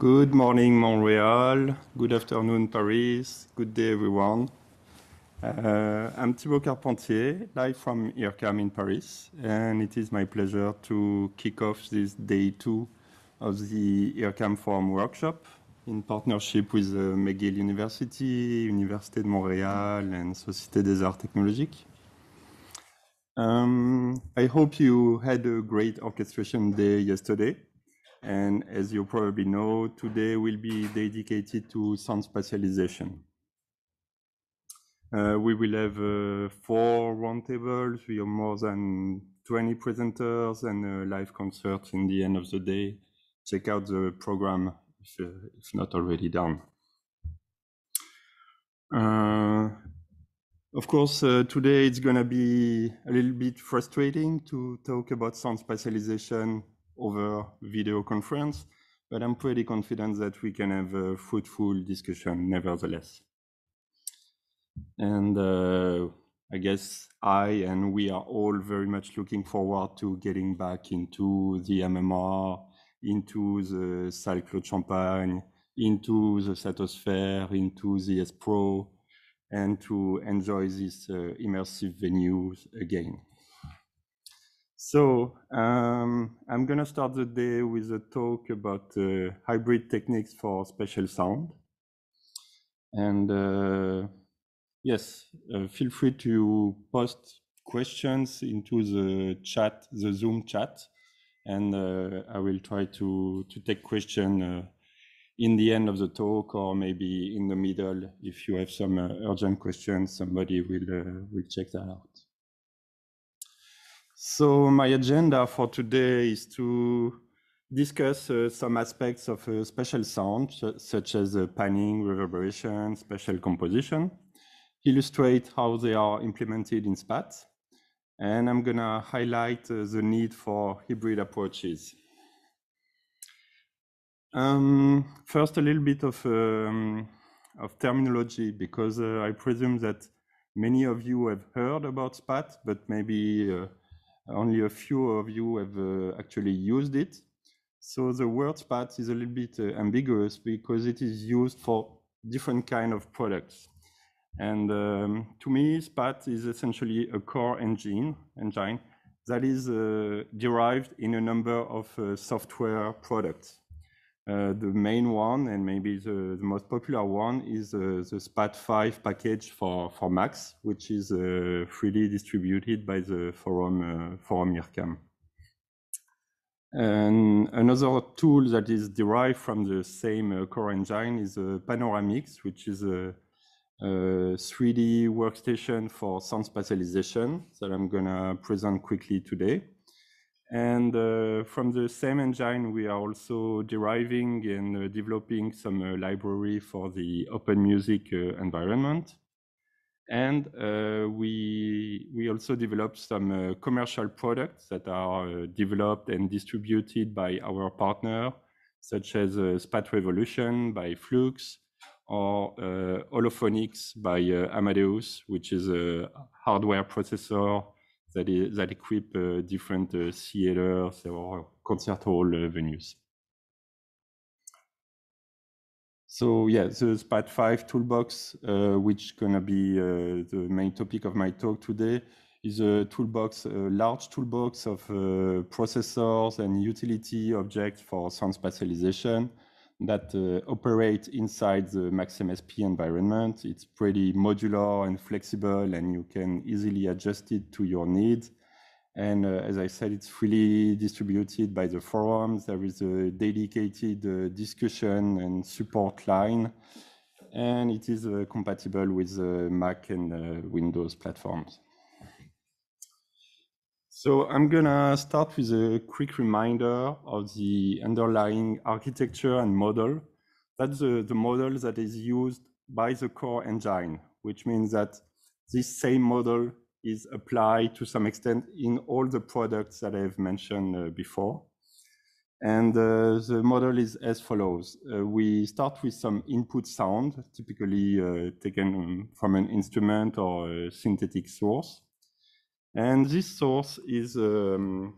Good morning, Montreal. Good afternoon, Paris. Good day, everyone. Uh, I'm Thibaut Carpentier, live from IRCAM in Paris, and it is my pleasure to kick off this day two of the IRCAM Forum workshop in partnership with uh, McGill University, Université de Montréal, and Société des Arts Technologiques. Um, I hope you had a great orchestration day yesterday and as you probably know, today will be dedicated to sound spatialization. Uh, we will have uh, four roundtables. We have more than 20 presenters and a live concert in the end of the day. Check out the program if, uh, if not already done. Uh, of course, uh, today it's going to be a little bit frustrating to talk about sound spatialization over video conference, but I'm pretty confident that we can have a fruitful discussion nevertheless. And uh, I guess I and we are all very much looking forward to getting back into the MMR, into the Salle Claude Champagne, into the Satosphere, into the S Pro, and to enjoy these uh, immersive venues again. So um, I'm going to start the day with a talk about uh, hybrid techniques for spatial sound. And uh, yes, uh, feel free to post questions into the chat, the Zoom chat, and uh, I will try to, to take question uh, in the end of the talk or maybe in the middle. If you have some uh, urgent questions, somebody will, will check that out. So my agenda for today is to discuss uh, some aspects of uh, sound, such as uh, panning, reverberation, special composition, illustrate how they are implemented in SPAT, and I'm gonna highlight uh, the need for hybrid approaches. Um, first, a little bit of, um, of terminology, because uh, I presume that many of you have heard about SPAT, but maybe uh, only a few of you have uh, actually used it. So the word part is a little bit uh, ambiguous because it is used for different kind of products. And um, to me, SPAT is essentially a core engine, engine that is uh, derived in a number of uh, software products. Uh, the main one and maybe the, the most popular one is uh, the SPAT5 package for, for Max, which is uh, freely distributed by the forum, uh, forum IRCAM. And another tool that is derived from the same uh, core engine is Panoramics, which is a, a 3D workstation for sound spatialization that I'm going to present quickly today. And uh, from the same engine, we are also deriving and uh, developing some uh, library for the open music uh, environment. And uh, we, we also develop some uh, commercial products that are developed and distributed by our partner, such as Spat Revolution by Flux or Holophonics by Amadeus, which is a hardware processor that, is, that equip uh, different theaters uh, or concert hall uh, venues. So yeah, the SPAT 5 toolbox, uh, which gonna be uh, the main topic of my talk today, is a toolbox, a large toolbox of uh, processors and utility objects for sound spatialization that uh, operate inside the MaxMSP environment. It's pretty modular and flexible, and you can easily adjust it to your needs. And uh, as I said, it's freely distributed by the forums. There is a dedicated uh, discussion and support line, and it is uh, compatible with uh, Mac and uh, Windows platforms. So I'm gonna start with a quick reminder of the underlying architecture and model. That's the, the model that is used by the core engine, which means that this same model is applied to some extent in all the products that I've mentioned uh, before. And uh, the model is as follows. Uh, we start with some input sound, typically uh, taken from an instrument or a synthetic source. And this source is um,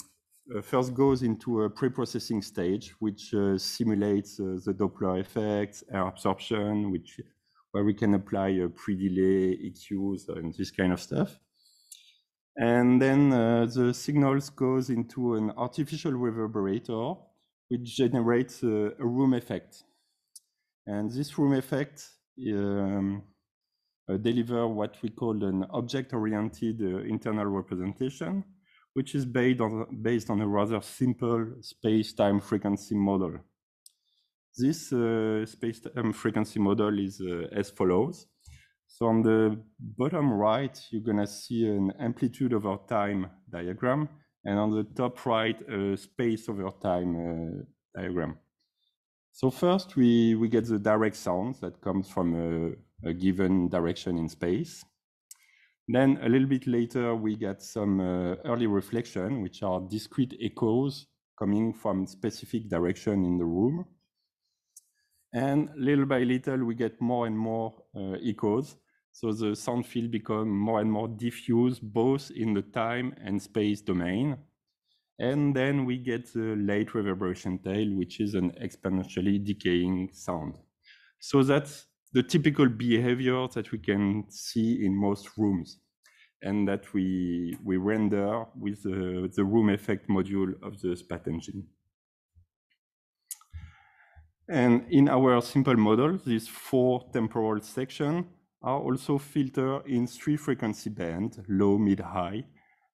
uh, first goes into a pre-processing stage, which uh, simulates uh, the Doppler effects, air absorption, which where we can apply a pre-delay, EQs, and this kind of stuff. And then uh, the signals goes into an artificial reverberator, which generates uh, a room effect. And this room effect um, uh, deliver what we call an object-oriented uh, internal representation, which is based on, based on a rather simple space-time frequency model. This uh, space-time frequency model is uh, as follows. So on the bottom right, you're gonna see an amplitude over time diagram, and on the top right, a space over time uh, diagram. So first, we, we get the direct sounds that comes from a uh, a given direction in space. Then a little bit later, we get some uh, early reflection, which are discrete echoes coming from specific direction in the room. And little by little, we get more and more uh, echoes. So the sound field become more and more diffuse, both in the time and space domain. And then we get the late reverberation tail, which is an exponentially decaying sound. So that's the typical behavior that we can see in most rooms and that we, we render with the, the room effect module of the SPAT engine. And in our simple model, these four temporal sections are also filtered in three frequency bands, low, mid, high,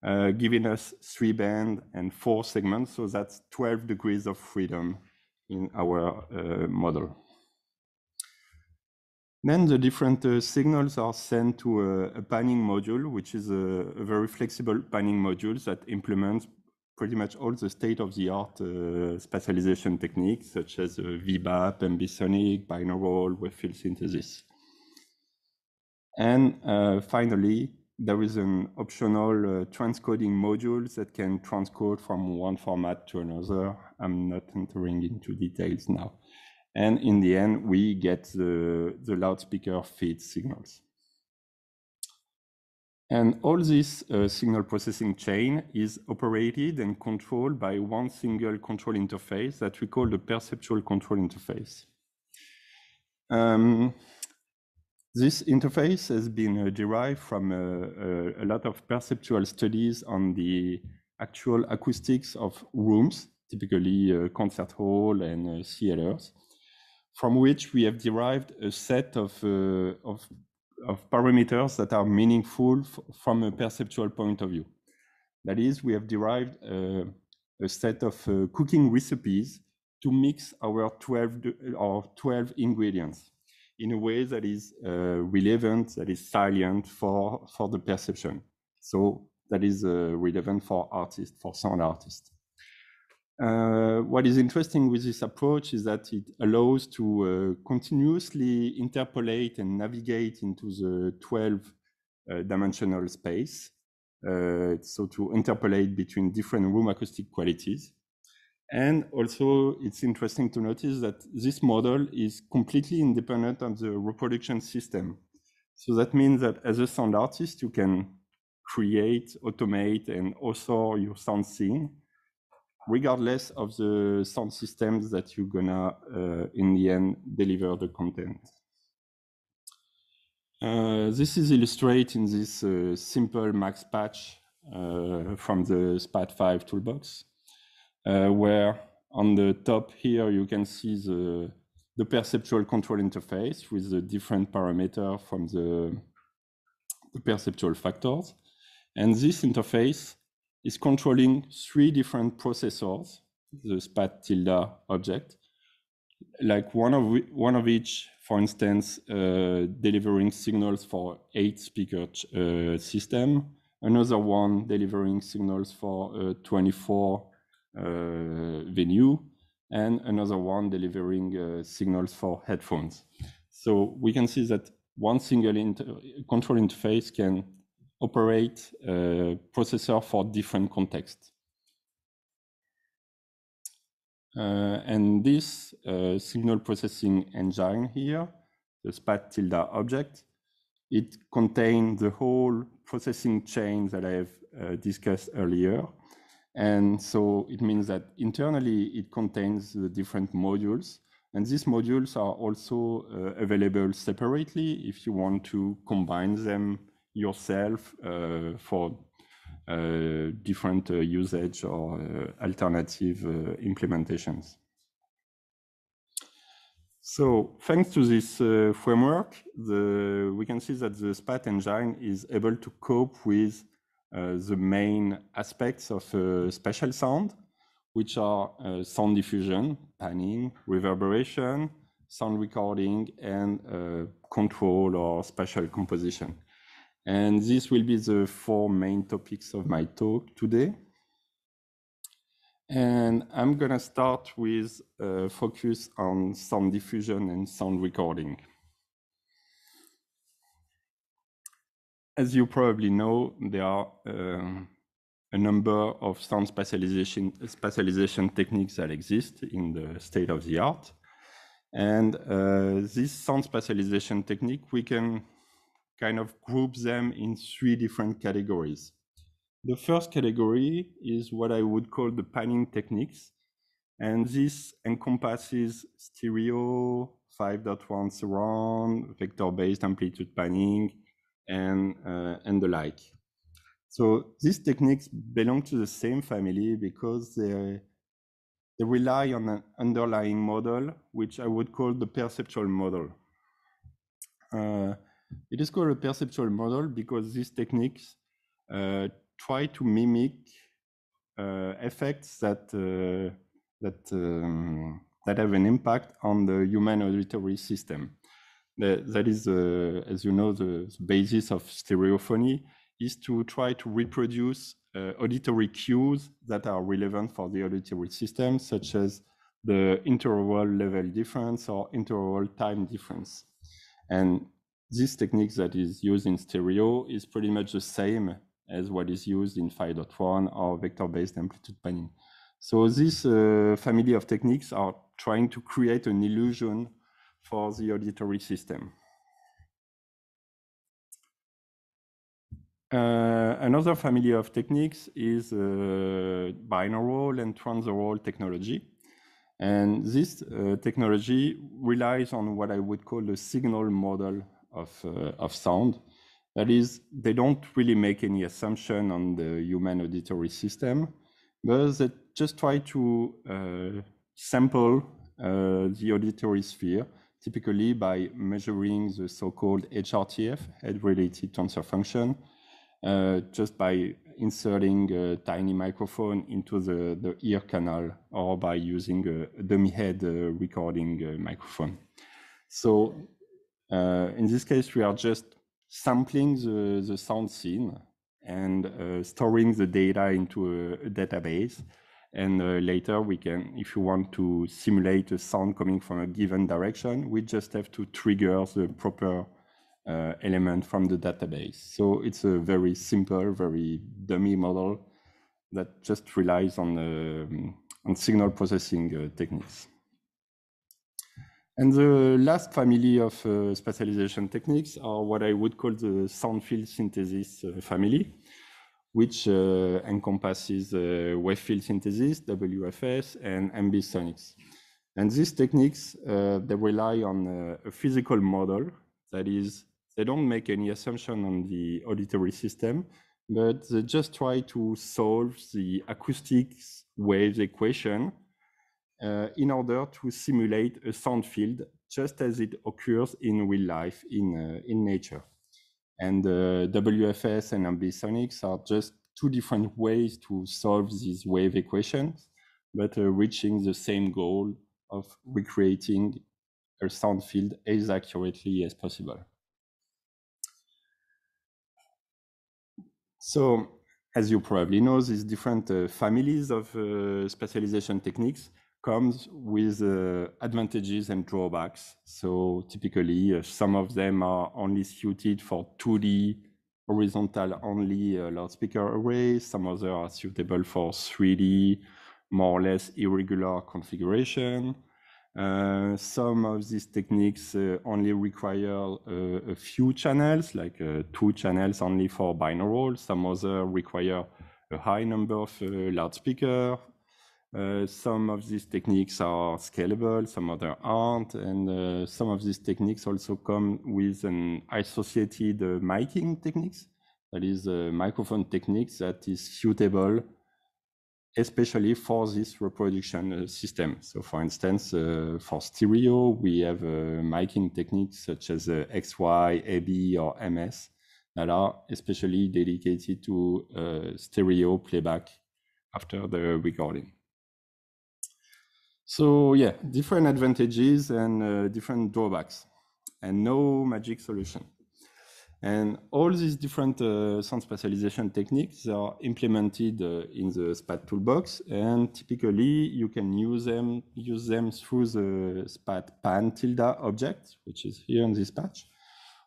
uh, giving us three bands and four segments. So that's 12 degrees of freedom in our uh, model. Then the different uh, signals are sent to a, a panning module, which is a, a, very flexible panning module that implements pretty much all the state-of-the-art uh, spatialization techniques, such as uh, VBAP, ambisonic, binaural, wave field synthesis. And uh, finally, there is an optional uh, transcoding module that can transcode from one format to another. I'm not entering into details now. And in the end, we get the, the loudspeaker feed signals. And all this uh, signal processing chain is operated and controlled by one single control interface that we call the perceptual control interface. Um, this interface has been uh, derived from uh, uh a lot of perceptual studies on the actual acoustics of rooms, typically uh, concert hall and uh, from which we have derived a set of, uh, of, of, parameters that are meaningful from a perceptual point of view. That is, we have derived uh, a set of uh, cooking recipes to mix our 12, our 12 ingredients in a way that is uh, relevant, that is salient for, for the perception. So that is uh, relevant for artists, for sound artists. Uh, what is interesting with this approach is that it allows to uh, continuously interpolate and navigate into the 12 uh, dimensional space. Uh, so to interpolate between different room acoustic qualities. And also it's interesting to notice that this model is completely independent of the reproduction system. So that means that as a sound artist, you can create, automate, and author your sound scene regardless of the sound systems that you're gonna, uh, in the end, deliver the content. Uh, this is illustrated in this uh, simple max patch uh, from the SPAT5 toolbox, uh, where on the top here you can see the, the perceptual control interface with the different parameters from the, the perceptual factors. And this interface is controlling three different processors, the SPAT tilde object, like one of one of each, for instance, uh, delivering signals for eight speaker uh, system, another one delivering signals for uh, 24 uh, venue, and another one delivering uh, signals for headphones. So we can see that one single inter control interface can operate a processor for different contexts. Uh, and this uh, signal processing engine here, the SPAT tilde object, it contains the whole processing chain that I've uh, discussed earlier. And so it means that internally it contains the different modules. And these modules are also uh, available separately if you want to combine them yourself uh, for uh, different uh, usage or alternative implementations. So thanks to this uh, framework, the, we can see that the SPAT engine is able to cope with uh, the main aspects of uh, spatial sound, which are sound diffusion, panning, reverberation, sound recording, and control or spatial composition. And this will be the four main topics of my talk today. And I'm going to start with a uh, focus on sound diffusion and sound recording. As you probably know, there are uh, a number of sound spatialization, spatialization techniques that exist in the state of the art. And uh, this sound spatialization technique, we can kind of group them in three different categories. The first category is what I would call the panning techniques. And this encompasses stereo, 5.1 surround, vector-based amplitude panning, and, uh, and the like. So these techniques belong to the same family because they, they rely on an underlying model, which I would call the perceptual model. Uh, it is called a perceptual model because these techniques uh, try to mimic uh, effects that uh, that um, that have an impact on the human auditory system. that, that is, uh, as you know, the, the, basis of stereophony is to try to reproduce uh, auditory cues that are relevant for the auditory system, such as the interval level difference or interval time difference. And this technique that is used in stereo is pretty much the same as what is used in 5.1 or vector-based amplitude panning. So this uh, family of techniques are trying to create an illusion for the auditory system. Uh, another family of techniques is uh, binaural and transoral technology. And this uh, technology relies on what I would call the signal model of, uh, of sound. That is, they don't really make any assumption on the human auditory system, but they just try to uh, sample uh, the auditory sphere, typically by measuring the so-called HRTF, head-related transfer function, uh, just by inserting a tiny microphone into the, the ear canal or by using a dummy head uh, recording uh, microphone. So uh, in this case, we are just sampling the, the sound scene and uh, storing the data into a, a database. And uh, later we can, if you want to simulate a sound coming from a given direction, we just have to trigger the proper uh, element from the database. So it's a very simple, very dummy model that just relies on, uh, on signal processing uh, techniques. And the last family of uh, spatialization techniques are what I would call the sound field synthesis uh, family, which uh, encompasses uh, wave field synthesis, WFS, and ambisonics. And these techniques, uh, they rely on uh, a physical model. That is, they don't make any assumption on the auditory system, but they just try to solve the acoustics wave equation uh, in order to simulate a sound field, just as it occurs in real life, in, uh, in nature. And uh, WFS and ambisonics are just two different ways to solve these wave equations, but uh, reaching the same goal of recreating a sound field as accurately as possible. So, as you probably know, these different uh, families of uh, techniques comes with uh, advantages and drawbacks. So typically, uh, some of them are only suited for 2D horizontal only uh, loudspeaker arrays. Some others are suitable for 3D, more or less irregular configuration. Uh, some of these techniques uh, only require uh, a few channels, like two channels only for binaural. Some other require a high number of loudspeaker uh, some of these techniques are scalable, some other aren't, and uh, some of these techniques also come with an associated uh, miking techniques, that is a uh, microphone techniques that is suitable especially for this reproduction uh, system. So for instance, for stereo, we have miking techniques such as XY, AB, or MS that are especially dedicated to stereo playback after the recording. So yeah, different advantages and uh, different drawbacks and no magic solution. And all these different uh, sound spatialization techniques are implemented uh, in the SPAT toolbox, and typically you can use them use them through the SPAT pan tilde object, which is here in this patch,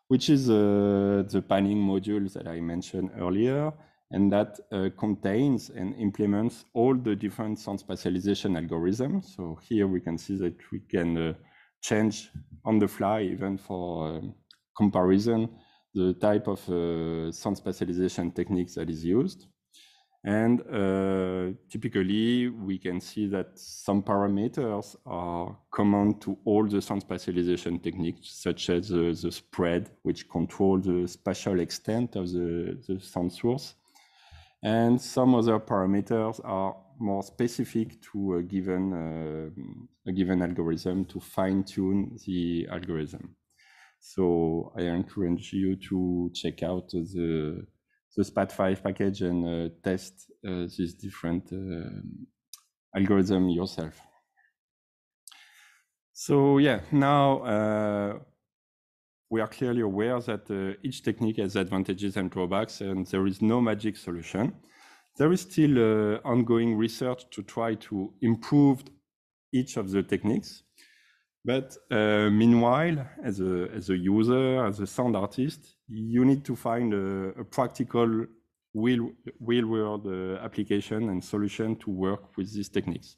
which is uh, the panning module that I mentioned earlier, and that uh, contains and implements all the different sound spatialization algorithms. So here we can see that we can uh, change on the fly, even for um, comparison, the type of uh, sound spatialization techniques that is used. And uh, typically, we can see that some parameters are common to all the sound spatialization techniques, such as uh, the spread, which control the spatial extent of the, the sound source and some other parameters are more specific to a given, uh, a given algorithm to fine tune the algorithm. So I encourage you to check out the, the SPAT5 package and uh, test uh, these different uh, algorithm yourself. So yeah, now uh, we are clearly aware that uh, each technique has advantages and drawbacks, and there is no magic solution. There is still uh, ongoing research to try to improve each of the techniques. But uh, meanwhile, as a, as a user, as a sound artist, you need to find a, a practical real, real world uh, application and solution to work with these techniques.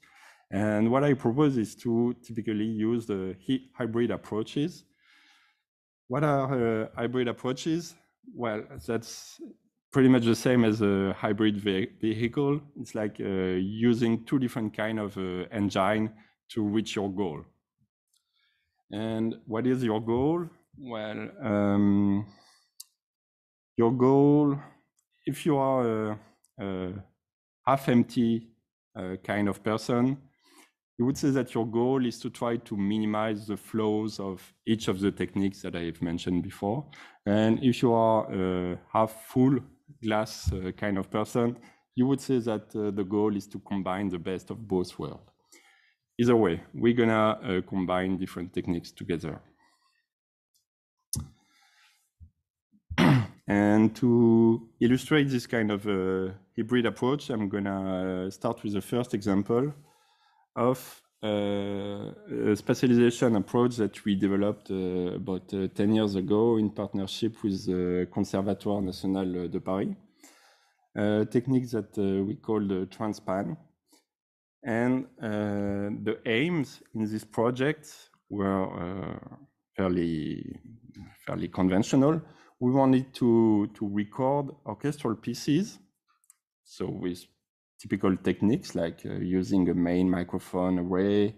And what I propose is to typically use the hybrid approaches what are uh, hybrid approaches? Well, that's pretty much the same as a hybrid ve vehicle. It's like uh, using two different kind of uh, engine to reach your goal. And what is your goal? Well, um, your goal, if you are a, a half empty uh, kind of person, you would say that your goal is to try to minimize the flows of each of the techniques that I've mentioned before. And if you are a half full glass uh, kind of person, you would say that uh, the goal is to combine the best of both worlds. Either way, we're gonna uh, combine different techniques together. and to illustrate this kind of uh, hybrid approach, I'm gonna start with the first example of uh, a specialization approach that we developed uh, about uh, 10 years ago in partnership with the Conservatoire National de Paris, a technique that we call the TransPan. And the aims in this project were fairly, fairly conventional. We wanted to, to record orchestral pieces, so with typical techniques like uh, using a main microphone array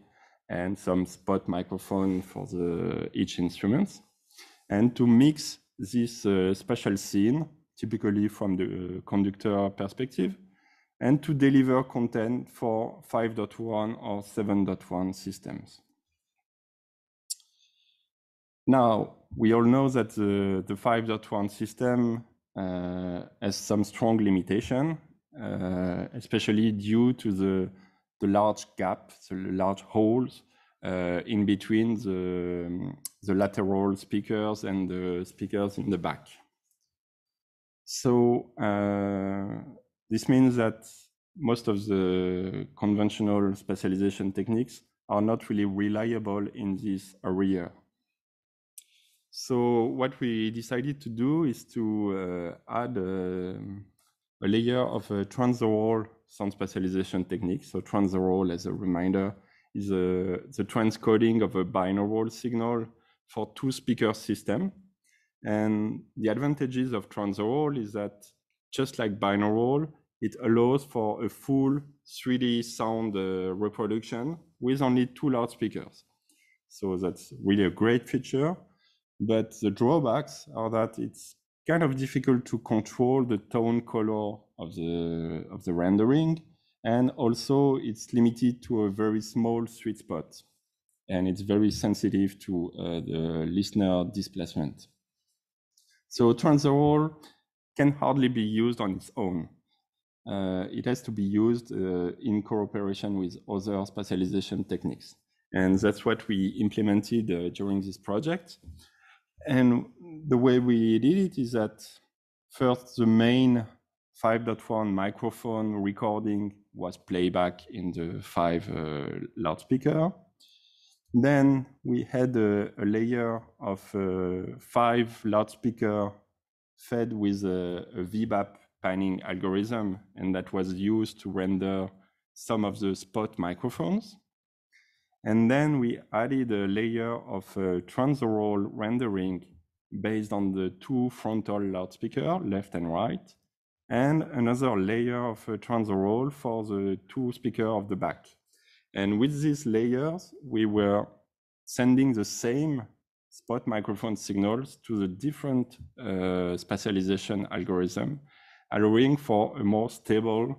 and some spot microphone for the each instrument and to mix this uh, scene typically from the uh, conductor perspective and to deliver content for 5.1 or 7.1 systems. Now, we all know that the, the 5.1 system uh, has some strong limitation uh, especially due to the the large gap, the large holes uh, in between the the lateral speakers and the speakers in the back. So uh, this means that most of the conventional specialization techniques are not really reliable in this area. So what we decided to do is to uh, add um, a layer of a transoral sound spatialization technique. So transoral, as a reminder, is a, the transcoding of a binaural signal for two speaker system. And the advantages of transoral is that just like binaural, it allows for a full 3D sound uh, reproduction with only two loudspeakers. So that's really a great feature. But the drawbacks are that it's kind of difficult to control the tone color of the of the rendering and also it's limited to a very small sweet spot and it's very sensitive to uh, the listener displacement so transdermal can hardly be used on its own uh, it has to be used uh, in cooperation with other spatialization techniques and that's what we implemented uh, during this project and the way we did it is that first, the main 5.1 microphone recording was playback in the five uh, loudspeaker. Then we had a, a layer of uh, five loudspeaker fed with a, a VBAP panning algorithm, and that was used to render some of the spot microphones. And then we added a layer of uh, transoral rendering based on the two frontal loudspeaker, left and right, and another layer of uh, transoral for the two speaker of the back. And with these layers, we were sending the same spot microphone signals to the different uh, spatialization algorithm, allowing for a more stable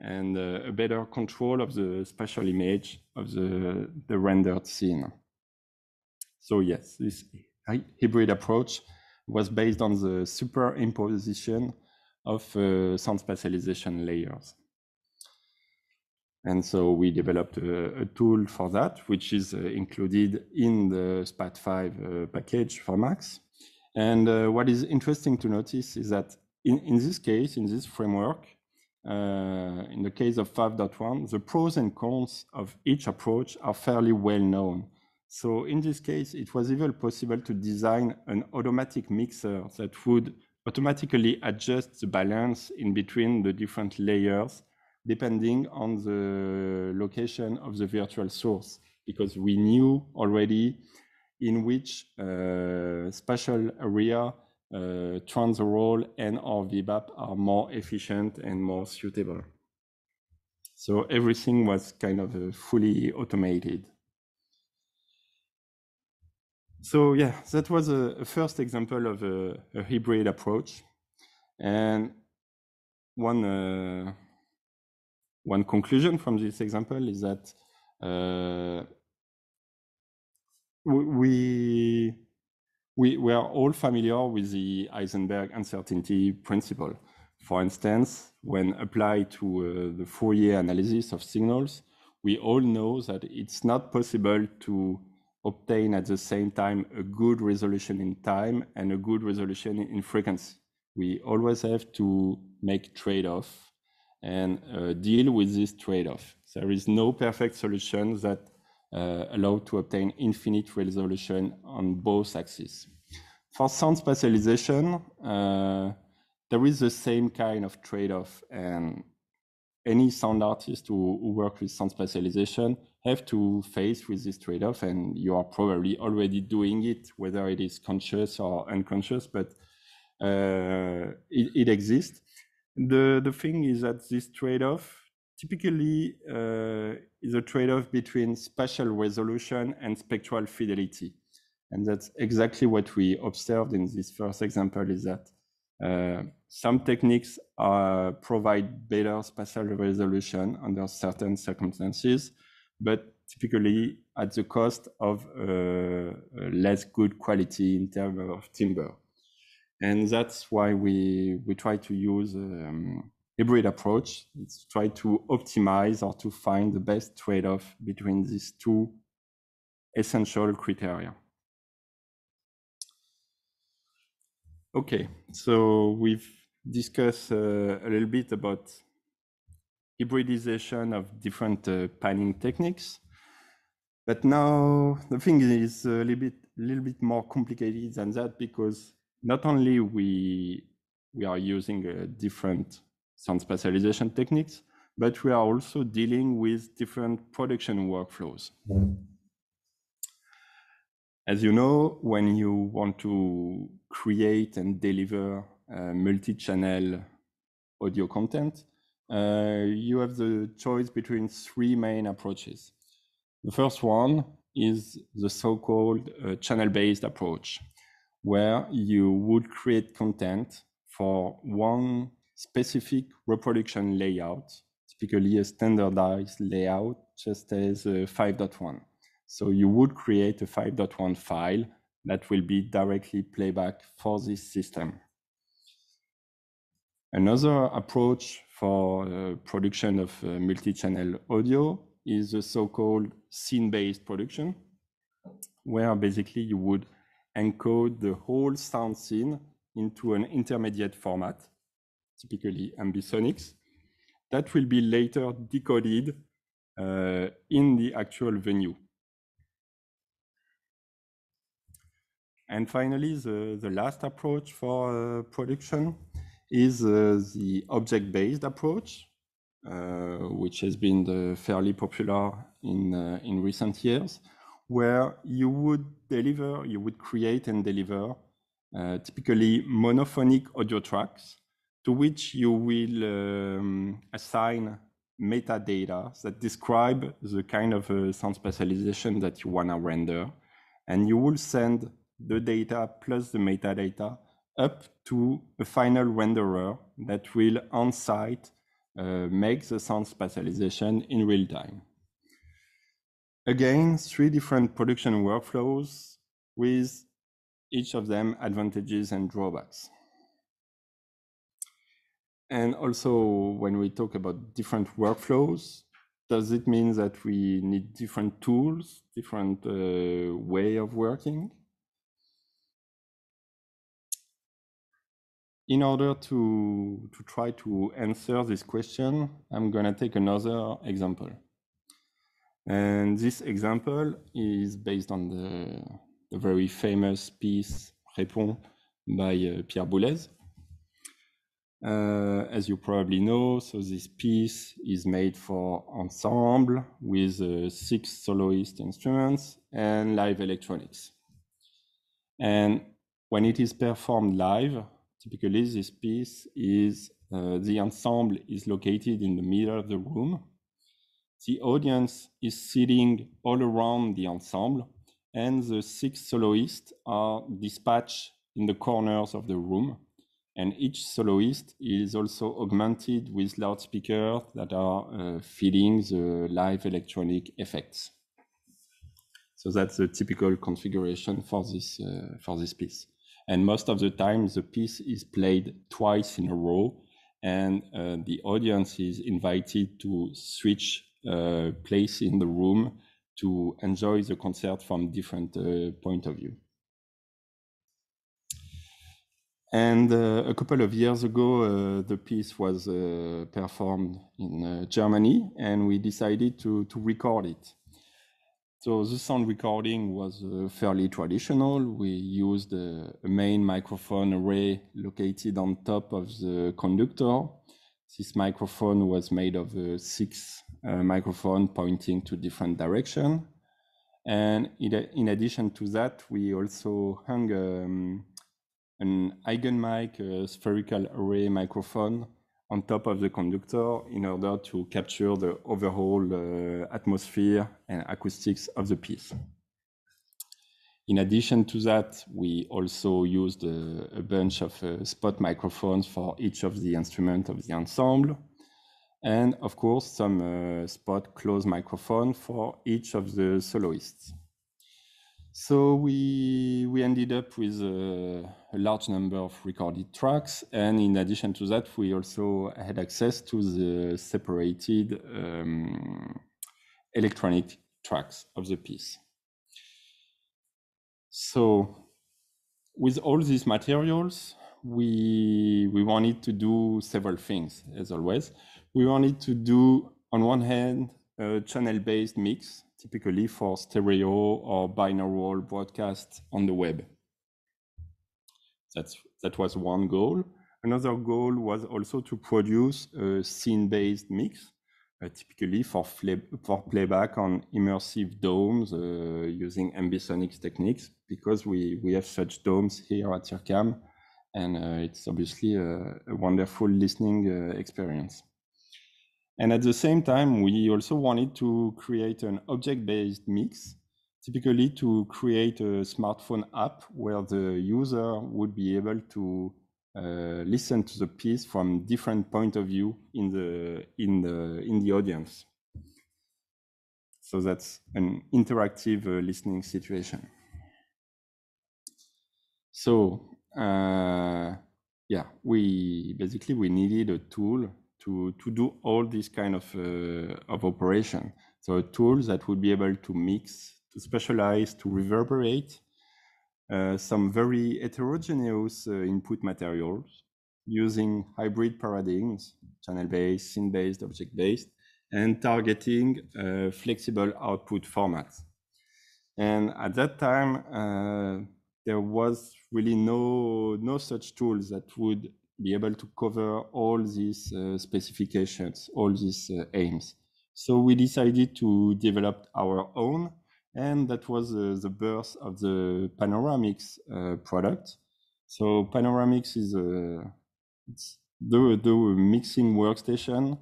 and uh, a better control of the spatial image of the, the rendered scene. So yes, this hybrid approach was based on the superimposition of uh, sound spatialization layers. And so we developed a, a tool for that, which is uh, included in the SPAT5 uh, package for Max. And uh, what is interesting to notice is that in, in this case, in this framework, uh, in the case of 5.1, the pros and cons of each approach are fairly well known. So in this case, it was even possible to design an automatic mixer that would automatically adjust the balance in between the different layers depending on the location of the virtual source, because we knew already in which uh, spatial area uh, role and or VBAP are more efficient and more suitable. So everything was kind of uh, fully automated. So yeah, that was a, a first example of a, a, hybrid approach. And one, uh, one conclusion from this example is that uh, we we, we are all familiar with the Heisenberg uncertainty principle. For instance, when applied to uh, the Fourier analysis of signals, we all know that it's not possible to obtain at the same time a good resolution in time and a good resolution in frequency. We always have to make trade-off and uh, deal with this trade-off. There is no perfect solution that uh, allowed to obtain infinite resolution on both axes. For sound spatialization, uh, there is the same kind of trade-off and any sound artist who, who work with sound spatialization have to face with this trade-off and you are probably already doing it whether it is conscious or unconscious but uh, it, it, exists the the thing is that this trade-off typically uh, is a trade-off between spatial resolution and spectral fidelity. And that's exactly what we observed in this first example is that uh, some techniques uh, provide better spatial resolution under certain circumstances, but typically at the cost of uh, less good quality in terms of timber. And that's why we, we try to use um, hybrid approach. It's try to optimize or to find the best trade-off between these two essential criteria. Okay, so we've discussed uh, a little bit about hybridization of different uh, panning techniques. But now the thing is a little bit, little bit more complicated than that because not only we we are using a uh, different sound spatialization techniques, but we are also dealing with different production workflows. Mm-hmm. As you know, when you want to create and deliver uh, multi-channel audio content, uh, you have the choice between three main approaches. The first one is the so-called uh, channel-based approach, where you would create content for one specific reproduction layout, typically a standardized layout, just as uh, 5.1. So you would create a 5.1 file that will be directly playback for this system. Another approach for uh, production of uh, multi-channel audio is the so-called scene-based production, where basically you would encode the whole sound scene into an intermediate format typically ambisonics, that will be later decoded uh, in the actual venue. And finally, the, the last approach for uh, production is uh, the object-based approach, uh, which has been fairly popular in, uh, in recent years, where you would deliver, you would create and deliver uh, typically monophonic audio tracks to which you will um, assign metadata that describe the kind of uh, sound specialization that you want to render. And you will send the data plus the metadata up to a final renderer that will on site uh, make the sound specialization in real time. Again, three different production workflows with each of them advantages and drawbacks. And also, when we talk about different workflows, does it mean that we need different tools, different uh, way of working? In order to, to try to answer this question, I'm going to take another example. And this example is based on the, the very famous piece Répond by uh, Pierre Boulez. Uh, as you probably know, so this piece is made for ensemble with uh, six soloist instruments and live electronics. And when it is performed live, typically this piece is uh, the ensemble is located in the middle of the room. The audience is sitting all around the ensemble, and the six soloists are dispatched in the corners of the room and each soloist is also augmented with loudspeakers that are uh, feeding the live electronic effects. So that's the typical configuration for this uh, for this piece. And most of the time, the piece is played twice in a row, and uh, the audience is invited to switch uh, place in the room to enjoy the concert from different uh, point of view. And uh, a couple of years ago, uh, the piece was uh, performed in Germany, and we decided to, to record it. So the sound recording was uh, fairly traditional. We used uh, a main microphone array located on top of the conductor. This microphone was made of uh, six uh, microphones pointing to different direction. And in, in, addition to that, we also hung um, an eigenmic, a spherical array microphone on top of the conductor in order to capture the overall uh, atmosphere and acoustics of the piece. In addition to that, we also used a, a bunch of uh, spot microphones for each of the instruments of the ensemble. And of course, some uh, spot close microphone for each of the soloists. So we we ended up with a, a, large number of recorded tracks, and in addition to that, we also had access to the separated um, electronic tracks of the piece. So, with all these materials, we we wanted to do several things. As always, we wanted to do on one hand a channel-based mix typically for stereo or binaural broadcasts on the web. That's, that was one goal. Another goal was also to produce a scene-based mix, uh, typically for, for, playback on immersive domes uh, using ambisonics techniques, because we, we have such domes here at IRCAM, and uh, it's obviously a, a wonderful listening uh, experience. And at the same time, we also wanted to create an object-based mix, typically to create a smartphone app where the user would be able to uh, listen to the piece from different point of view in the in the in the audience. So that's an interactive uh, listening situation. So uh, yeah, we basically we needed a tool to, to do all these kind of, uh, of operation. So a tool that would be able to mix, to specialize, to reverberate uh, some very heterogeneous uh, input materials using hybrid paradigms, channel-based, scene-based, object-based, and targeting uh, flexible output formats. And at that time, uh, there was really no, no such tools that would be able to cover all these uh, specifications, all these uh, aims. So we decided to develop our own, and that was uh, the birth of the Panoramics uh, product. So Panoramics is a uh, it's the, the mixing workstation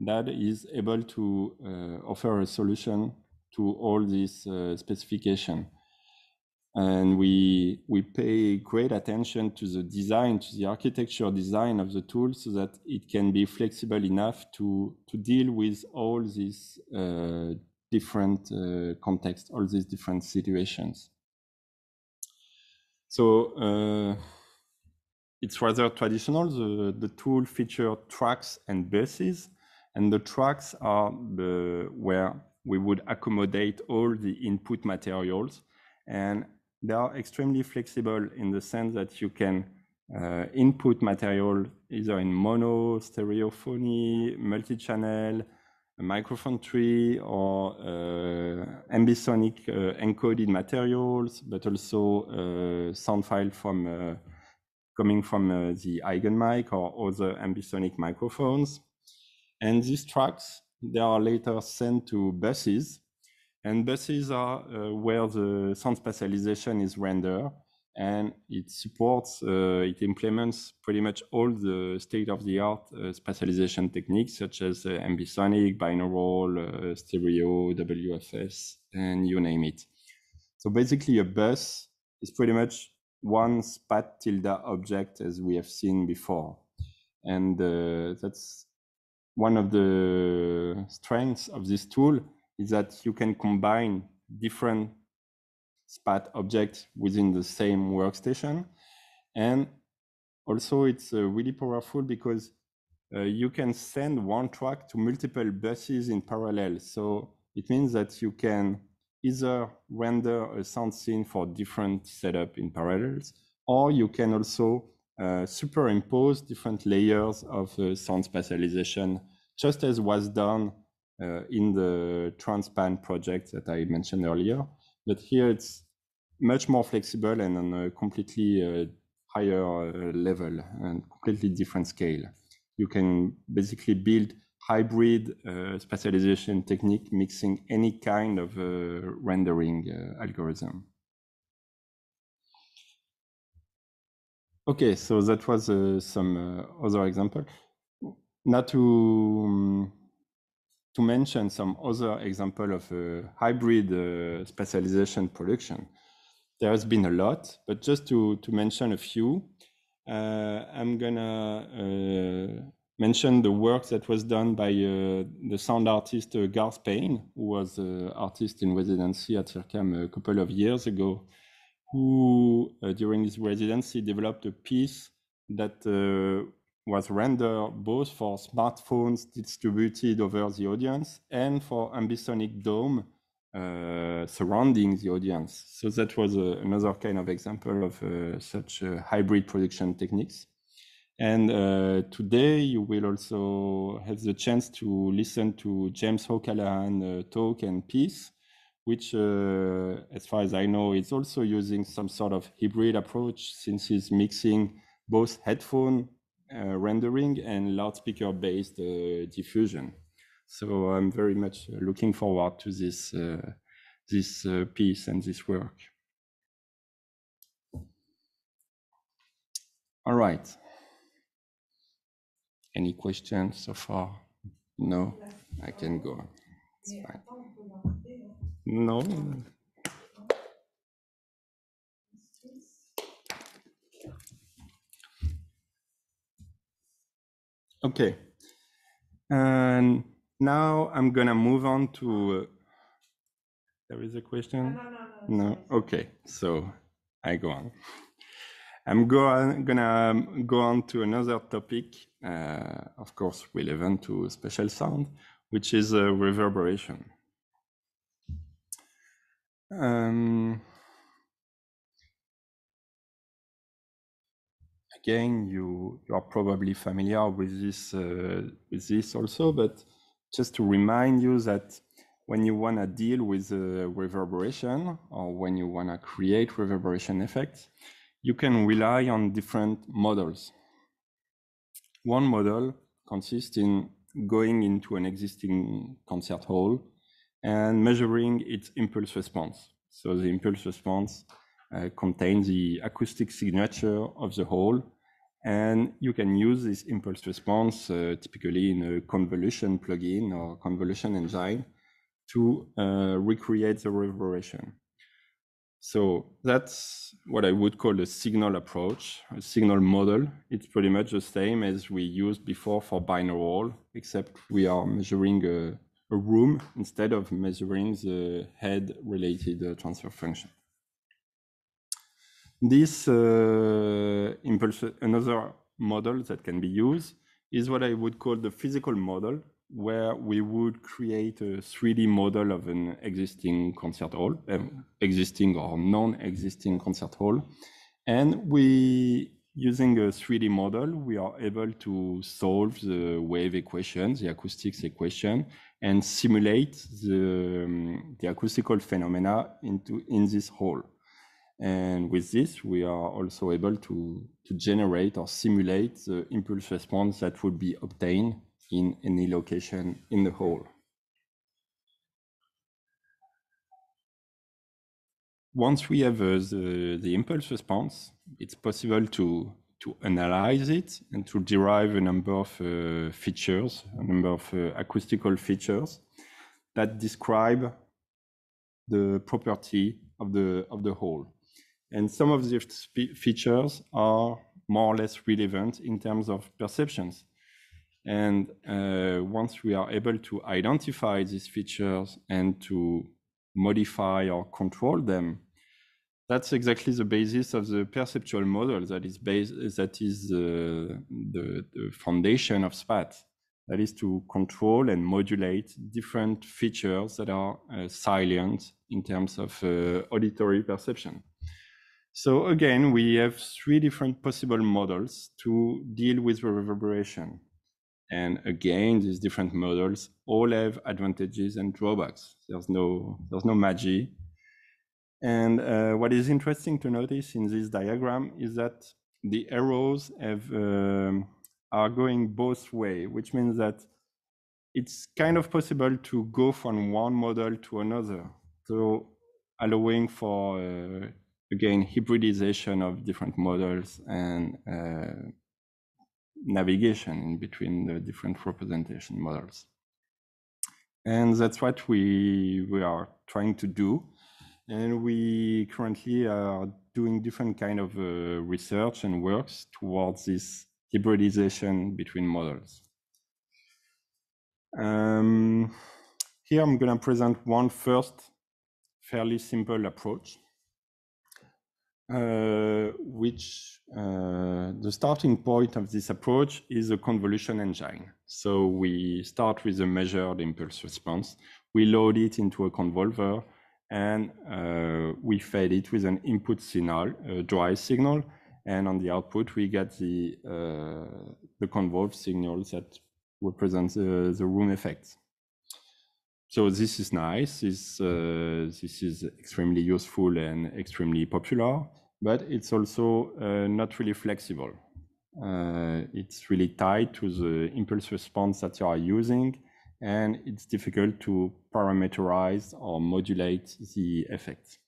that is able to uh, offer a solution to all these specifications and we we pay great attention to the design to the architecture design of the tool so that it can be flexible enough to to deal with all these uh, different uh, contexts all these different situations so uh, it's rather traditional the the tool feature tracks and buses and the tracks are the where we would accommodate all the input materials and they are extremely flexible in the sense that you can uh, input material either in mono, stereophony, multi-channel, microphone tree, or uh, ambisonic uh, encoded materials, but also uh, sound file from uh, coming from uh, the EigenMic or other ambisonic microphones. And these tracks, they are later sent to buses and buses are uh, uh, where the sound spatialization is rendered and it supports, uh, it implements pretty much all the state-of-the-art uh, spatialization techniques such as uh, ambisonic, binaural, uh, stereo, WFS, and you name it. So basically a bus is pretty much one spat tilde object as we have seen before. And uh, that's one of the strengths of this tool is that you can combine different SPAT objects within the same workstation. And also it's uh, really powerful because uh, you can send one track to multiple buses in parallel. So it means that you can either render a sound scene for different setup in parallels, or you can also uh, superimpose different layers of uh, sound spatialization, just as was done uh, in the Transpan project that I mentioned earlier. But here it's much more flexible and on a completely uh, higher uh, level and completely different scale. You can basically build hybrid uh, specialization technique mixing any kind of uh, rendering uh, algorithm. Okay, so that was some other example. Now to um, to mention some other example of a uh, hybrid uh, specialization production. There has been a lot, but just to, to mention a few, uh, I'm gonna uh, mention the work that was done by uh, the sound artist uh, Garth Payne, who was an artist in residency at CIRCAM a couple of years ago, who during his residency developed a piece that was rendered both for smartphones distributed over the audience and for ambisonic dome uh, surrounding the audience. So that was uh, another kind of example of uh, such uh, hybrid production techniques. And uh, today you will also have the chance to listen to James O'Callaghan uh, talk and piece, which, as far as I know, is also using some sort of hybrid approach since he's mixing both headphone uh, rendering and loudspeaker based uh, diffusion. So I'm very much uh, looking forward to this, this piece and this work. All right. Any questions so far? No, I can go. It's fine. No. Okay. And now I'm going to move on to. Uh, there is a question? No, no, no, no. Okay. So I go on. I'm gonna go on to another topic, uh, of course, relevant to special sound, which is uh, reverberation. Um, again, you, you are probably familiar with this, uh, with this also, but just to remind you that when you want to deal with uh, reverberation or when you want to create reverberation effects, you can rely on different models. One model consists in going into an existing concert hall and measuring its impulse response. So the impulse response uh, contain the acoustic signature of the whole. And you can use this impulse response uh, typically in a convolution plugin or convolution engine to uh, recreate the reverberation. So that's what I would call a signal approach, a signal model. It's pretty much the same as we used before for binaural, except we are measuring a, a room instead of measuring the head related uh, transfer function. This uh, impulse, another model that can be used is what I would call the physical model, where we would create a 3D model of an existing concert hall, um, existing or non-existing concert hall. And we, using a 3D model, we are able to solve the wave equation, the acoustics equation, and simulate the, um, the acoustical phenomena into, in this hall. And with this, we are also able to, to generate or simulate the impulse response that would be obtained in any location in the whole. Once we have uh, the, the impulse response, it's possible to, to analyze it and to derive a number of uh, features, a number of uh, acoustical features that describe the property of the, of the whole. And some of these features are more or less relevant in terms of perceptions. And uh, once we are able to identify these features and to modify or control them, that's exactly the basis of the perceptual model that is based, that is uh, the, the foundation of SPAT. That is to control and modulate different features that are uh, silent in terms of uh, auditory perception. So again, we have three different possible models to deal with reverberation. And again, these different models all have advantages and drawbacks. There's no, there's no magic. And uh, what is interesting to notice in this diagram is that the arrows have, um, are going both way, which means that it's kind of possible to go from one model to another. So allowing for uh, again hybridization of different models and uh, navigation in between the different representation models. And that's what we, we are trying to do. And we currently are doing different kind of uh, research and works towards this hybridization between models. Um, here I'm going to present one first fairly simple approach uh, which uh, the starting point of this approach is a convolution engine. So we start with a measured impulse response. We load it into a convolver and uh, we feed it with an input signal, a dry signal. And on the output, we get the, uh, the convolved signal that represents uh, the room effects. So this is nice. This, uh, this is extremely useful and extremely popular, but it's also uh, not really flexible. Uh, it's really tied to the impulse response that you are using, and it's difficult to parameterize or modulate the effect.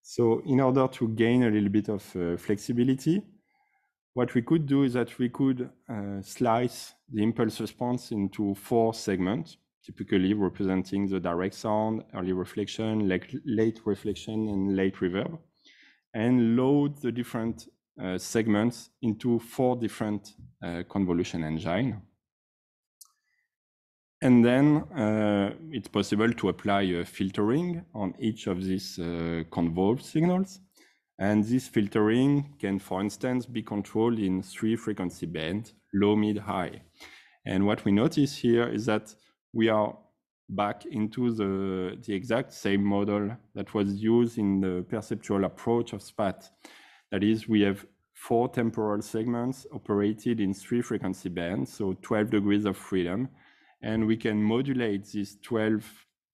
So in order to gain a little bit of uh, flexibility, what we could do is that we could uh, slice the impulse response into four segments typically representing the direct sound, early reflection, like late reflection, and late reverb, and load the different uh, segments into four different uh, convolution engine. And then uh, it's possible to apply filtering on each of these uh, convolved signals. And this filtering can, for instance, be controlled in three frequency bands, low, mid, high. And what we notice here is that we are back into the, the exact same model that was used in the perceptual approach of SPAT. That is, we have four temporal segments operated in three frequency bands, so 12 degrees of freedom. And we can modulate this 12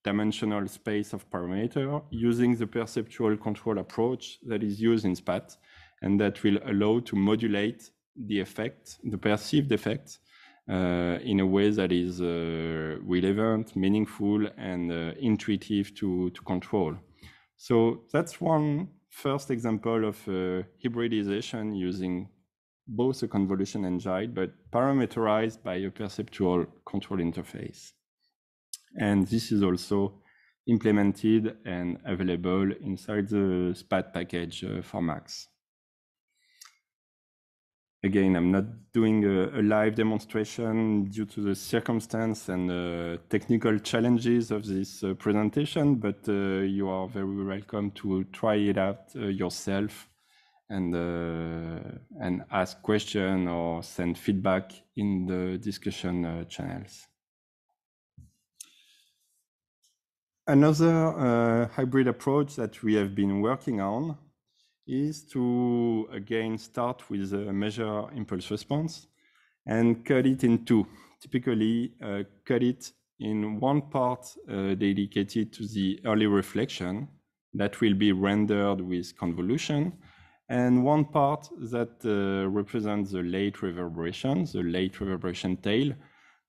dimensional space of parameter using the perceptual control approach that is used in SPAT, and that will allow to modulate the effect, the perceived effect uh, in a way that is uh, relevant, meaningful, and uh, intuitive to, to control. So that's one first example of hybridization using both a convolution and guide, but parameterized by a perceptual control interface. And this is also implemented and available inside the SPAD package uh, for Max again, I'm not doing a, a, live demonstration due to the circumstance and uh, technical challenges of this uh, presentation, but uh, you are very welcome to try it out uh, yourself and uh, and ask questions or send feedback in the discussion uh, channels. Another hybrid approach that we have been working on is to again start with a measure impulse response and cut it in two. Typically, uh, cut it in one part uh, dedicated to the early reflection that will be rendered with convolution, and one part that uh, represents the late reverberation, the late reverberation tail,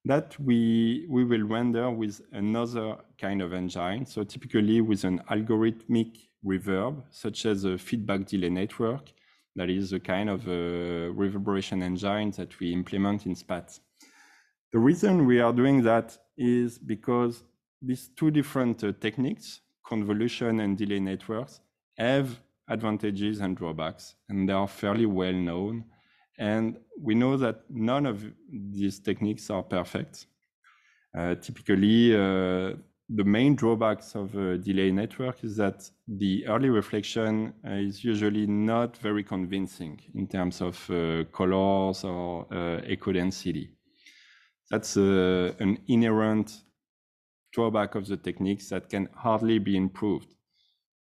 that we, we will render with another kind of engine. So typically with an algorithmic reverb, such as a feedback delay network, that is a kind of a reverberation engine that we implement in SPAT. The reason we are doing that is because these two different uh, techniques, convolution and delay networks, have advantages and drawbacks, and they are fairly well known. And we know that none of these techniques are perfect. Uh, typically, uh, the main drawbacks of a delay network is that the early reflection uh, is usually not very convincing in terms of uh, colors or uh, echo density. That's uh, an inherent drawback of the techniques that can hardly be improved.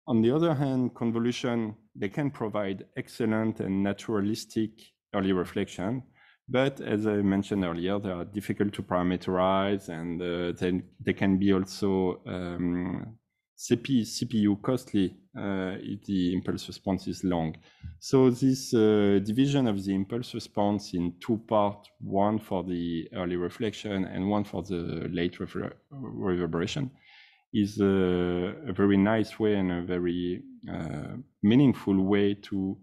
On the other hand, convolution, they can provide excellent and naturalistic early reflection, but as I mentioned earlier, they are difficult to parameterize and uh, they, they can be also um, CP, CPU costly uh, if the impulse response is long. So this uh, division of the impulse response in two parts, one for the early reflection and one for the late reverberation, is a, uh, a, very nice way and a very uh, meaningful way to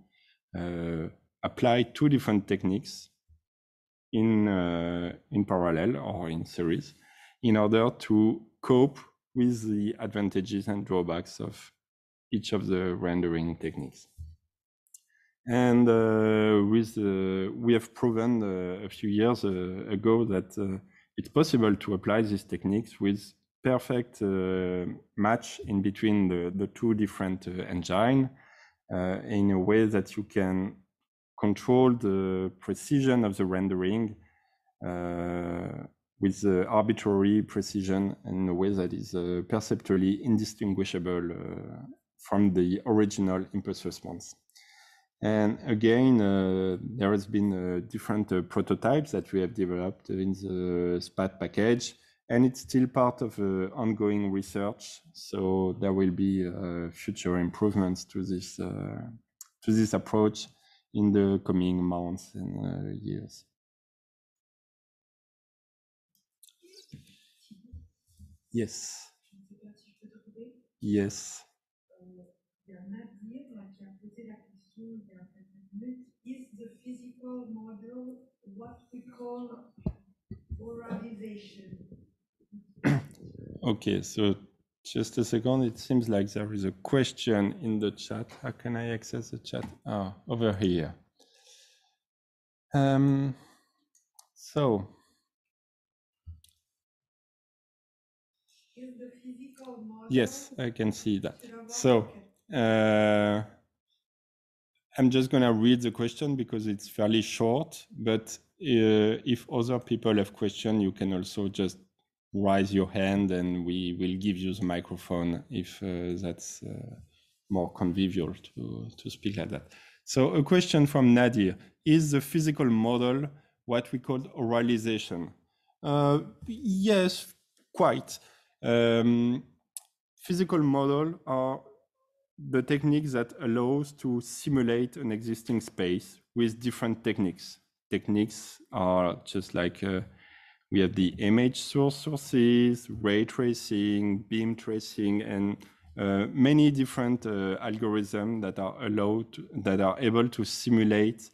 uh, apply two different techniques in, uh, in parallel or in series in order to cope with the advantages and drawbacks of each of the rendering techniques. And uh, with uh, we have proven uh, a few years uh, ago that uh, it's possible to apply these techniques with perfect match in between the, the two different engine in a way that you can control the precision of the rendering uh, with arbitrary precision in a way that is uh, perceptually indistinguishable uh, from the original impulse response. And again, uh, there has been uh, different uh, prototypes that we have developed in the SPAT package, and it's still part of ongoing research. So there will be future improvements to this to this approach in the coming months and uh, years. Yes. Yes. Is the physical model what we call oralization? okay, so just a second. It seems like there is a question in the chat. How can I access the chat? Ah, over here. Um, so. Yes, I can see that. So uh, I'm just going to read the question because it's fairly short, but uh, if other people have questions, you can also just raise your hand and we will give you the microphone if uh, that's uh, more convivial to, to speak like that. So a question from Nadir, is the physical model what we call oralization? Uh, yes, quite. Um, physical model are the techniques that allows to simulate an existing space with different techniques. Techniques are just like uh, we have the image source sources, ray tracing, beam tracing, and uh, many different uh, algorithms that are allowed to, that are able to simulate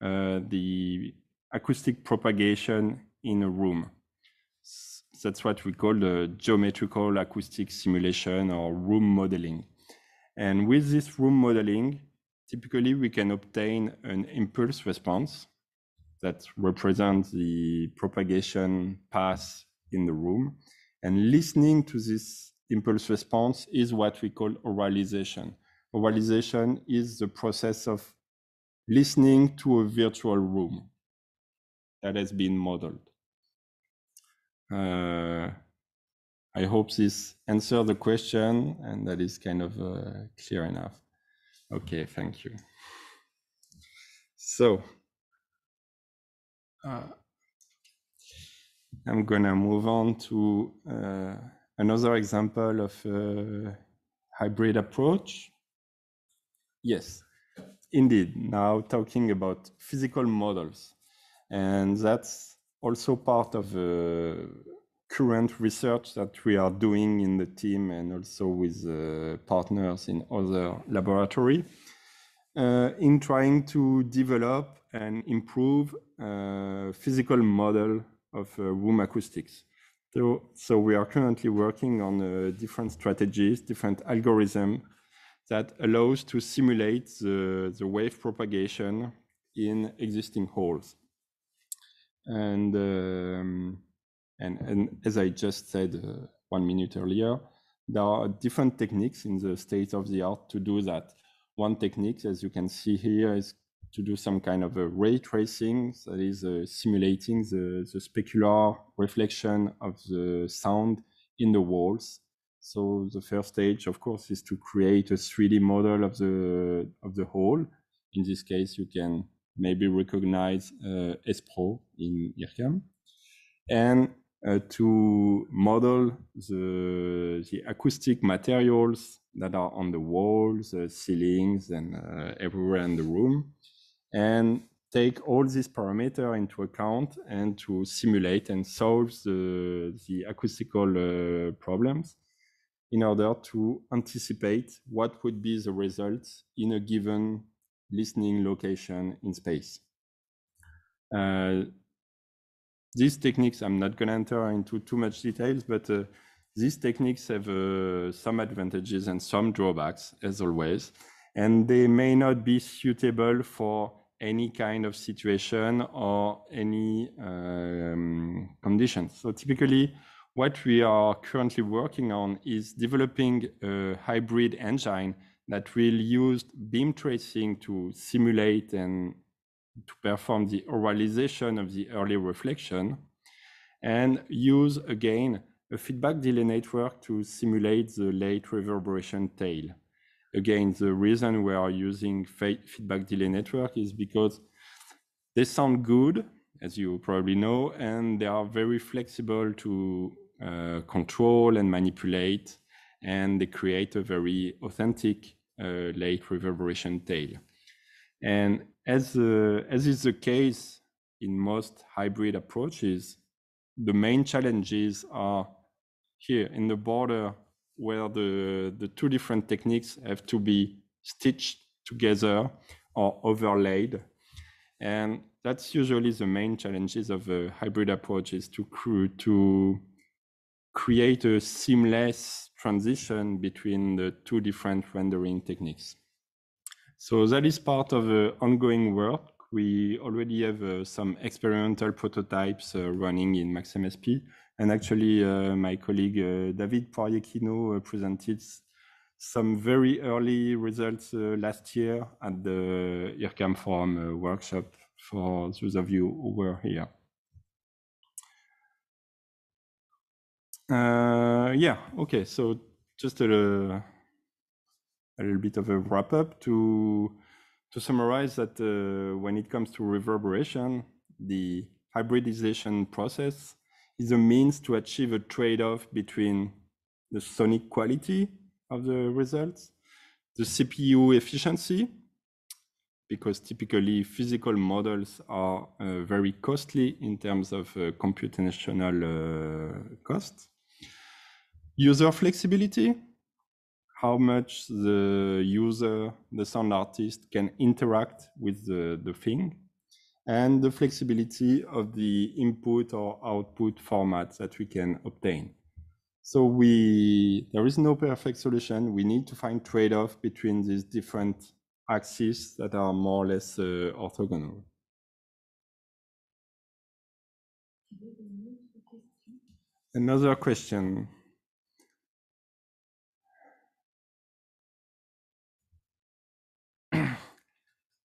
uh, the acoustic propagation in a room. S that's what we call the geometrical acoustic simulation or room modeling. And with this room modeling, typically we can obtain an impulse response that represent the propagation path in the room. And listening to this impulse response is what we call oralization. Oralization is the process of listening to a virtual room that has been modeled. Uh, I hope this answers the question and that is kind of uh, clear enough. Okay, thank you. So uh, I'm gonna move on to uh, another example of a hybrid approach. Yes, indeed. Now talking about physical models, and that's also part of the uh, current research that we are doing in the team and also with uh, partners in other laboratory uh, in trying to develop and improve a uh, physical model of uh, room acoustics. So, so we are currently working on uh, different strategies, different algorithms that allows to simulate the, the wave propagation in existing halls. And, um, and, and as I just said uh, one minute earlier, there are different techniques in the state of the art to do that. One technique, as you can see here, is to do some kind of a ray tracing, that is uh, simulating the, the specular reflection of the sound in the walls. So the first stage, of course, is to create a 3D model of the of the whole. In this case, you can maybe recognize uh, ESPRO in IRCAM, and uh, to model the the acoustic materials that are on the walls, uh, ceilings, and uh, everywhere in the room, and take all these parameters into account and to simulate and solve the, the acoustical uh, problems in order to anticipate what would be the results in a given listening location in space. Uh, these techniques, I'm not going to enter into too much details, but uh, these techniques have uh, some advantages and some drawbacks, as always, and they may not be suitable for any kind of situation or any um, So typically, what we are currently working on is developing a hybrid engine that will use beam tracing to simulate and to perform the oralization of the early reflection and use again a feedback delay network to simulate the late reverberation tail. Again, the reason we are using feedback delay network is because they sound good, as you probably know, and they are very flexible to uh, control and manipulate, and they create a very authentic uh, late reverberation tail. And as, uh, as is the case in most hybrid approaches, the main challenges are here in the border where the, the two different techniques have to be stitched together or overlaid. And that's usually the main challenges of a hybrid approach is to, to create a seamless transition between the two different rendering techniques. So that is part of the ongoing work. We already have uh, some experimental prototypes uh, running in MaxMSP. And actually, uh, my colleague uh, David Poirier-Quino uh, presented some very early results last year at the IRCAM Forum workshop for those of you who were here. Uh, yeah, okay, so just a, a, little bit of a wrap up to, to summarize that uh, when it comes to reverberation, the hybridization process is a means to achieve a trade-off between the sonic quality of the results, the CPU efficiency, because typically physical models are uh, very costly in terms of uh, computational uh, cost. User flexibility, how much the user, the sound artist can interact with the, the thing and the flexibility of the input or output format that we can obtain. So we, there is no perfect solution. We need to find trade-off between these different axes that are more or less uh, orthogonal. Another question.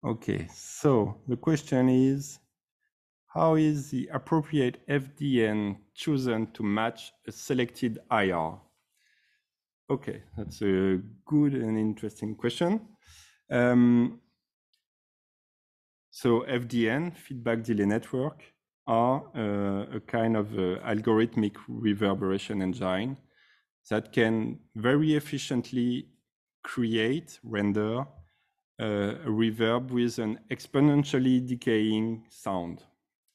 Okay, so the question is, how is the appropriate FDN chosen to match a selected IR? Okay, that's a good and interesting question. Um, so FDN, feedback delay network, are uh, a kind of uh, algorithmic reverberation engine that can very efficiently create, render, a reverb with an exponentially decaying sound.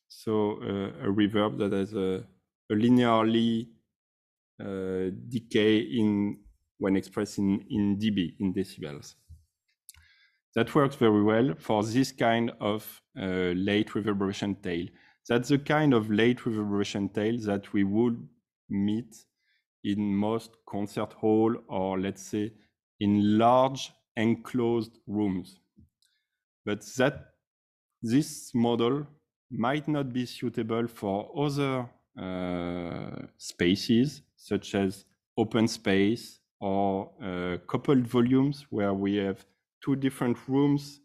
So uh, a reverb that has a, a linearly uh, decay in when expressed in, in dB, in decibels. That works very well for this kind of uh, late reverberation tail. That's the kind of late reverberation tail that we would meet in most concert hall or let's say in large enclosed rooms. But that this model might not be suitable for other uh, spaces, such as open space or uh, coupled volumes, where we have two different rooms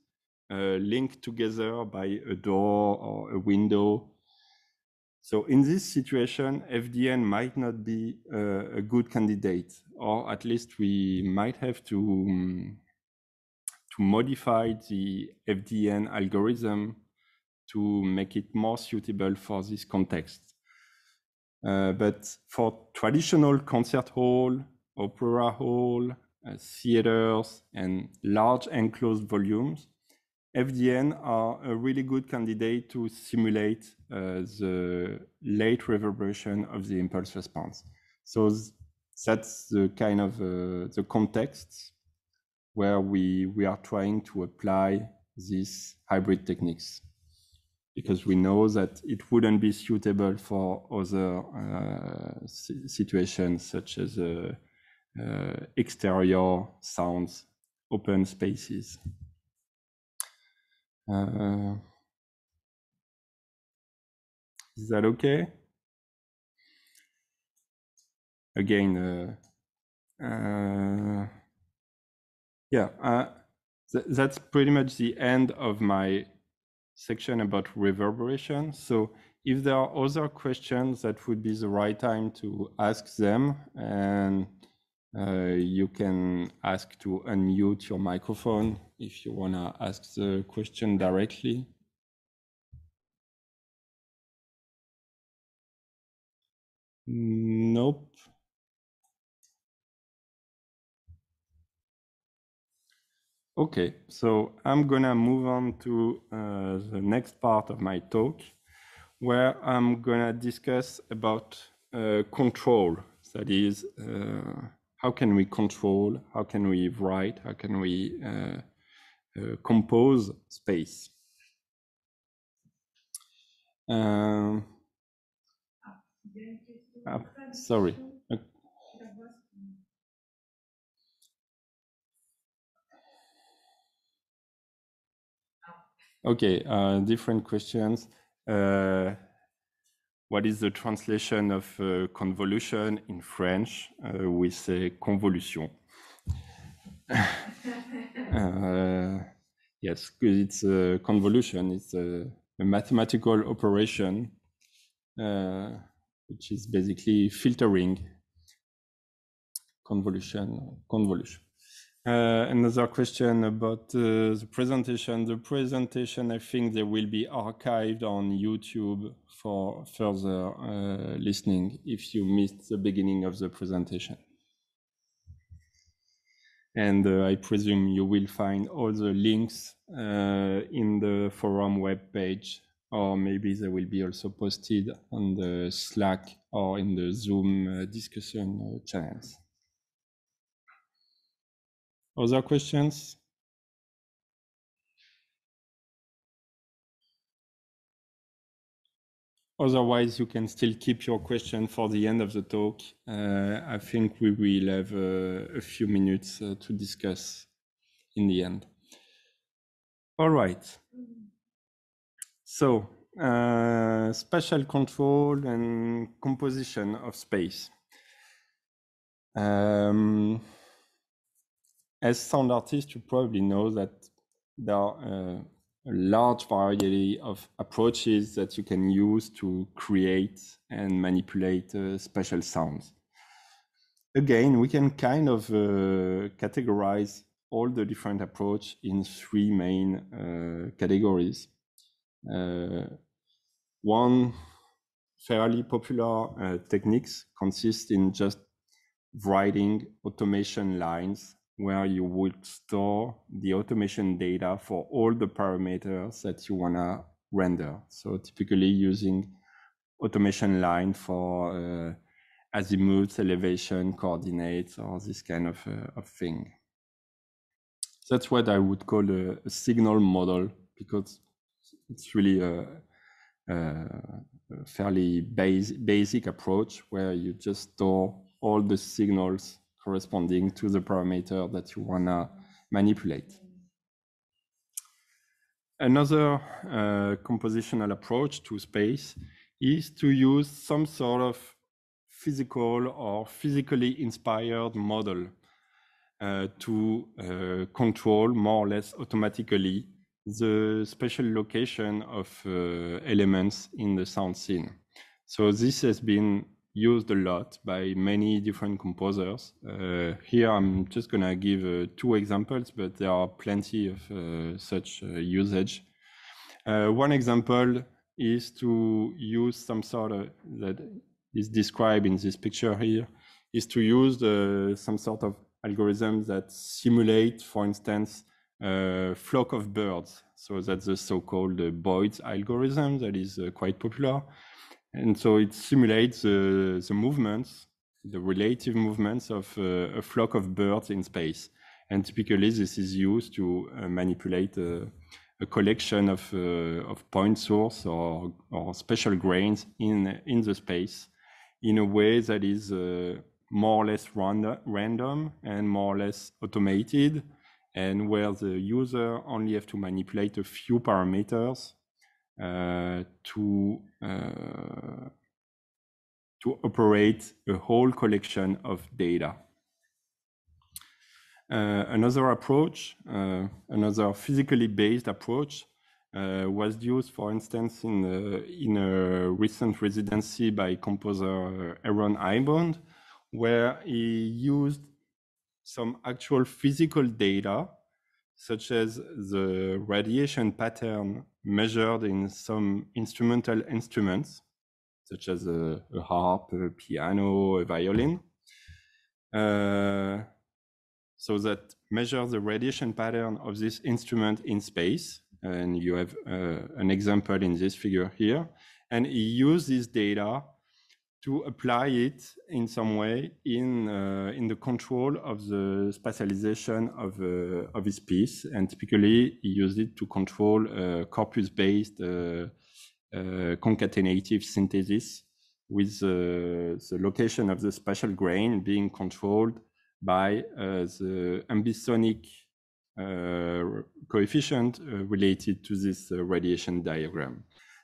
uh, linked together by a door or a window. So in this situation, FDN might not be uh, a good candidate, or at least we might have to um, to modify the FDN algorithm to make it more suitable for this context. Uh, but for traditional concert hall, opera hall, uh, theaters, and large enclosed volumes, FDN are a really good candidate to simulate uh, the late reverberation of the impulse response. So that's the kind of uh, the context where we, we are trying to apply these hybrid techniques because we know that it wouldn't be suitable for other uh, situations such as uh, uh, exterior sounds, open spaces. Uh, is that okay? Again, uh, uh, yeah, uh, th that's pretty much the end of my section about reverberation. So if there are other questions, that would be the right time to ask them. And uh, you can ask to unmute your microphone if you want to ask the question directly. Nope. Okay, so I'm gonna move on to uh, the next part of my talk, where I'm gonna discuss about uh, control. That is, uh, how can we control? How can we write? How can we uh, uh, compose space? Um, ah, ah, sorry. Okay, uh, different questions. Uh, what is the translation of uh, convolution in French? Uh, we say convolution. Uh, yes, because it's a convolution. It's a, a mathematical operation, uh, which is basically filtering convolution. Convolution. Uh, another question about uh, the presentation. The presentation, I think, they will be archived on YouTube for further uh, listening if you missed the beginning of the presentation. And uh, I presume you will find all the links uh, in the forum webpage, or maybe they will be also posted on the Slack or in the Zoom uh, discussion channels. Other questions? Otherwise, you can still keep your question for the end of the talk. Uh, I think we will have uh, a few minutes uh, to discuss in the end. All right. So, uh, spatial control and composition of space. Um, as sound artists, you probably know that there are uh, a large variety of approaches that you can use to create and manipulate uh, sounds. Again, we can kind of uh, categorize all the different approach in three main uh, categories. Uh, one fairly popular uh, techniques consists in just writing automation lines where you would store the automation data for all the parameters that you want to render. So typically using automation line for uh, azimuth, elevation, coordinates, or this kind of, uh, of thing. That's what I would call a, a signal model because it's really a, a fairly base, basic approach where you just store all the signals corresponding to the parameter that you want to manipulate. Another uh, compositional approach to space is to use some sort of physical or physically inspired model uh, to uh, control more or less automatically the spatial location of uh, elements in the sound scene. So this has been used a lot by many different composers. Uh, here I'm just gonna give uh, two examples, but there are plenty of uh, such uh, usage. Uh, one example is to use some sort of that is described in this picture here is to use uh, some sort of algorithm that simulate, for instance, a flock of birds. So that's the so-called Boyd's algorithm that is quite popular and so it simulates the movements, the relative movements of uh, a flock of birds in space. And typically, this is used to uh, manipulate uh, a collection of, uh, of point source or, or special grains in, in the space in a way that is uh, more or less random, random and more or less automated and where the user only have to manipulate a few parameters uh, to uh, to operate a whole collection of data. Uh, another approach, uh, another physically based approach, uh, was used, for instance, in, uh, in a recent residency by composer Aaron Eibond, where he used some actual physical data such as the radiation pattern measured in some instrumental instruments, such as a, a harp, a piano, a violin. Uh, so that measures the radiation pattern of this instrument in space. And you have uh, an example in this figure here. And he used this data to apply it in some way in uh, in the control of the spatialization of uh, of his piece, and typically he used it to control uh, corpus-based uh, uh, concatenative synthesis, with uh, the location of the spatial grain being controlled by the ambisonic coefficient related to this radiation diagram.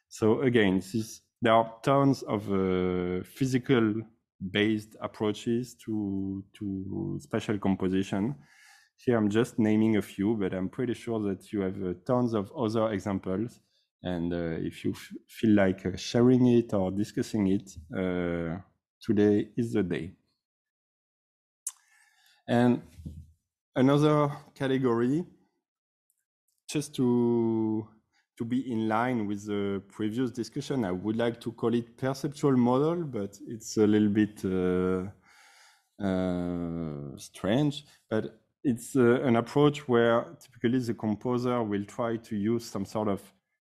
So again, this is there are tons of uh, physical based approaches to to spatial composition here i'm just naming a few but i'm pretty sure that you have uh, tons of other examples and uh, if you feel like uh, sharing it or discussing it uh, today is the day and another category just to to be in line with the previous discussion. I would like to call it perceptual model, but it's a little bit uh, uh, strange. But it's uh, an approach where typically the composer will try to use some sort of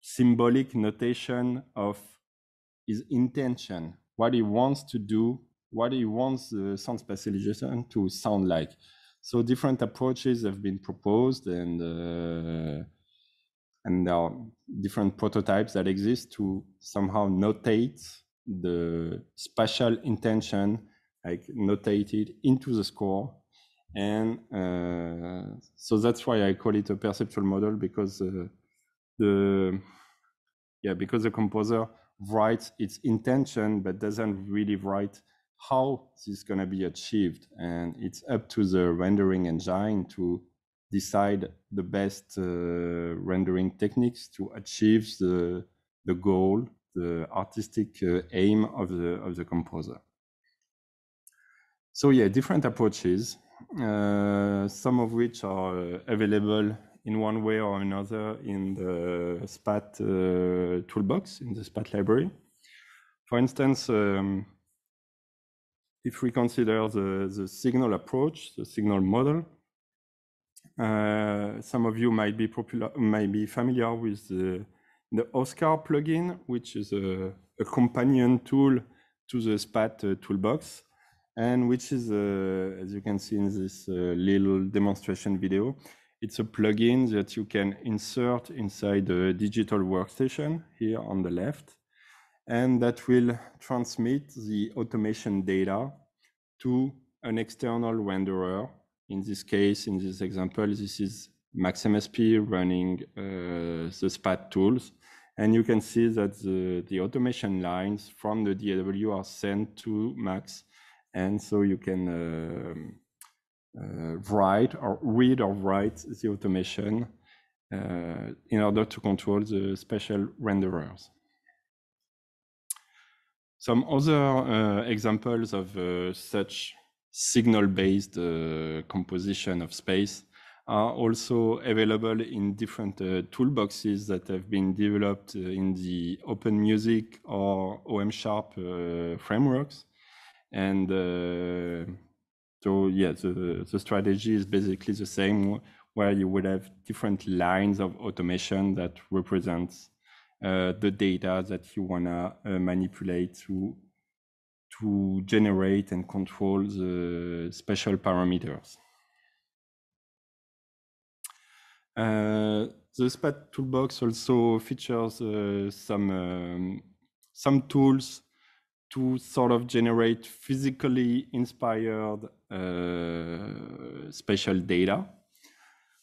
symbolic notation of his intention, what he wants to do, what he wants the sound specialization to sound like. So different approaches have been proposed and uh, and there are different prototypes that exist to somehow notate the spatial intention, like notated into the score. And uh, so that's why I call it a perceptual model because uh, the yeah because the composer writes its intention but doesn't really write how this is going to be achieved and it's up to the rendering engine to decide the best uh, rendering techniques to achieve the, the goal, the artistic uh, aim of the, of the composer. So yeah, different approaches, uh, some of which are available in one way or another in the SPAT uh, toolbox, in the SPAT library. For instance, um, if we consider the, the signal approach, the signal model, uh, some of you might be popular, might be familiar with the, the Oscar plugin, which is a, a, companion tool to the SPAT uh, toolbox, and which is, uh, as you can see in this uh, little demonstration video, it's a plugin that you can insert inside a digital workstation here on the left, and that will transmit the automation data to an external renderer in this case, in this example, this is MaxMSP running uh, the SPAT tools. And you can see that the, the automation lines from the DAW are sent to Max. And so you can uh, uh, write or read or write the automation uh, in order to control the special renderers. Some other uh, examples of uh, such signal-based uh, composition of space are also available in different uh, toolboxes that have been developed uh, in the Open Music or OM Sharp uh, frameworks. And uh, so, yeah, the, the strategy is basically the same, where you would have different lines of automation that represents the data that you want to manipulate to to generate and control the special parameters. Uh, the SPAT toolbox also features uh, some um, some tools to sort of generate physically inspired uh, spatial data.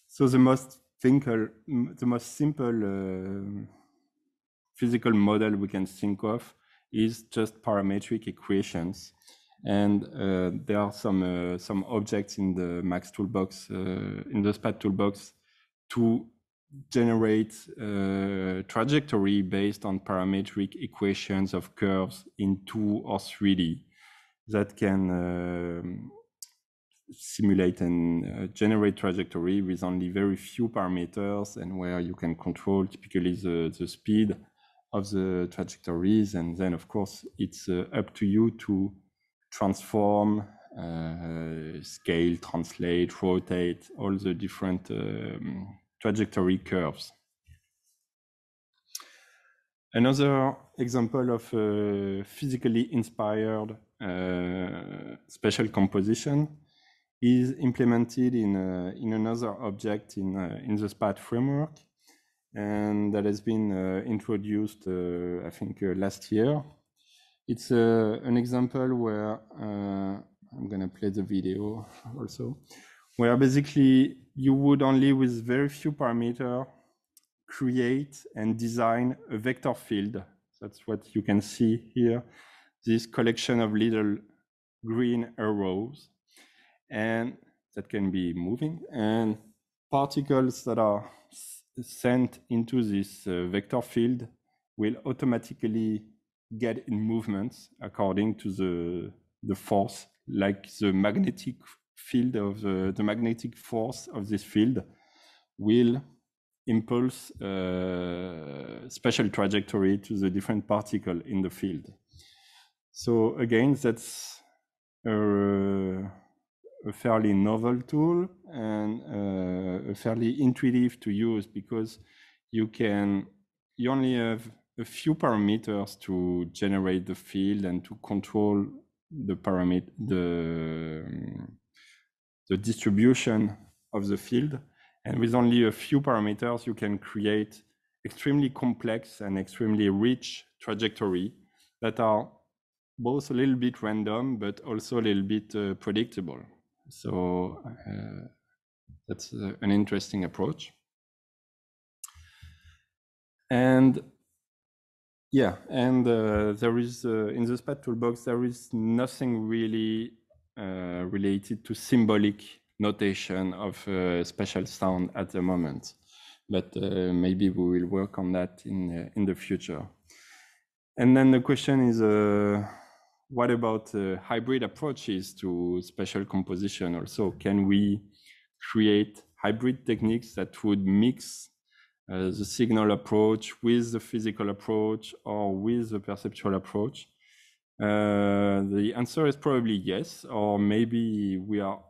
So the most simple, the most simple uh, physical model we can think of is just parametric equations. And uh, there are some uh, some objects in the Max toolbox, uh, in the SPAT toolbox, to generate uh, trajectory based on parametric equations of curves in 2 or 3D that can um, simulate and uh, generate trajectory with only very few parameters and where you can control typically the, the speed of the trajectories. And then, of course, it's uh, up to you to transform, uh, scale, translate, rotate all the different um, trajectory curves. Another example of a uh, physically inspired uh, special composition is implemented in, uh, in another object in, in the SPAT framework and that has been uh, introduced, uh, I think, uh, last year. It's an example where I'm going to play the video also, where basically you would only with very few parameter create and design a vector field. That's what you can see here, this collection of little green arrows. And that can be moving and particles that are sent into this uh, vector field will automatically get in movements according to the the force, like the magnetic field of the, uh, the magnetic force of this field will impulse uh, special trajectory to the different particle in the field. So again, that's uh, a fairly novel tool and uh, fairly intuitive to use because you can you only have a few parameters to generate the field and to control the parameter the the distribution of the field and with only a few parameters you can create extremely complex and extremely rich trajectory that are both a little bit random but also a little bit uh, predictable so uh, that's uh, an interesting approach. And yeah, and uh, there is uh, in the SPAT toolbox, there is nothing really uh, related to symbolic notation of uh, special sound at the moment. But maybe we will work on that in, in the future. And then the question is, what about uh, hybrid approaches to spatial composition also? Can we create hybrid techniques that would mix uh, the signal approach with the physical approach or with the perceptual approach? Uh, the answer is probably yes, or maybe we are,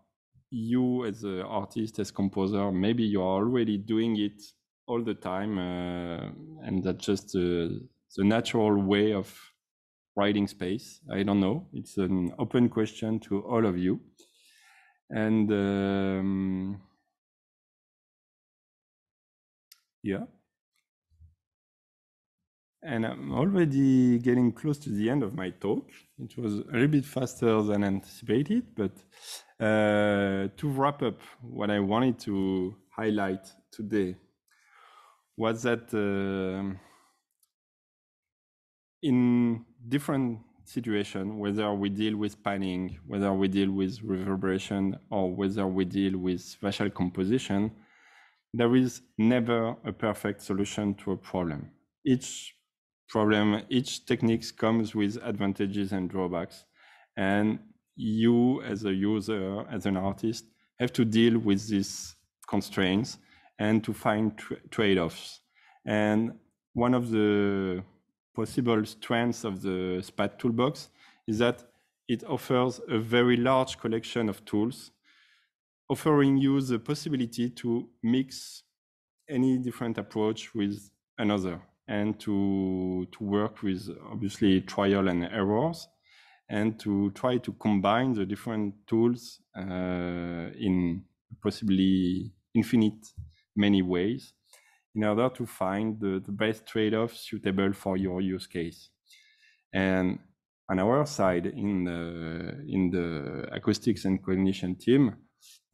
you as an artist, as composer, maybe you are already doing it all the time, uh, and that's just uh, the natural way of writing space. I don't know. It's an open question to all of you. And um, yeah. And I'm already getting close to the end of my talk. It was a little bit faster than anticipated, but uh, to wrap up, what I wanted to highlight today was that uh, in different situation, whether we deal with panning, whether we deal with reverberation, or whether we deal with spatial composition, there is never a perfect solution to a problem. Each problem, each technique comes with advantages and drawbacks. And you as a user, as an artist, have to deal with these constraints and to find tra trade-offs. And one of the possible strengths of the SPAT toolbox is that it offers a very large collection of tools, offering you the possibility to mix any different approach with another and to, to work with obviously trial and errors and to try to combine the different tools uh, in possibly infinite many ways in order to find the, the best trade-off suitable for your use case. And on our side, in the, in the acoustics and cognition team,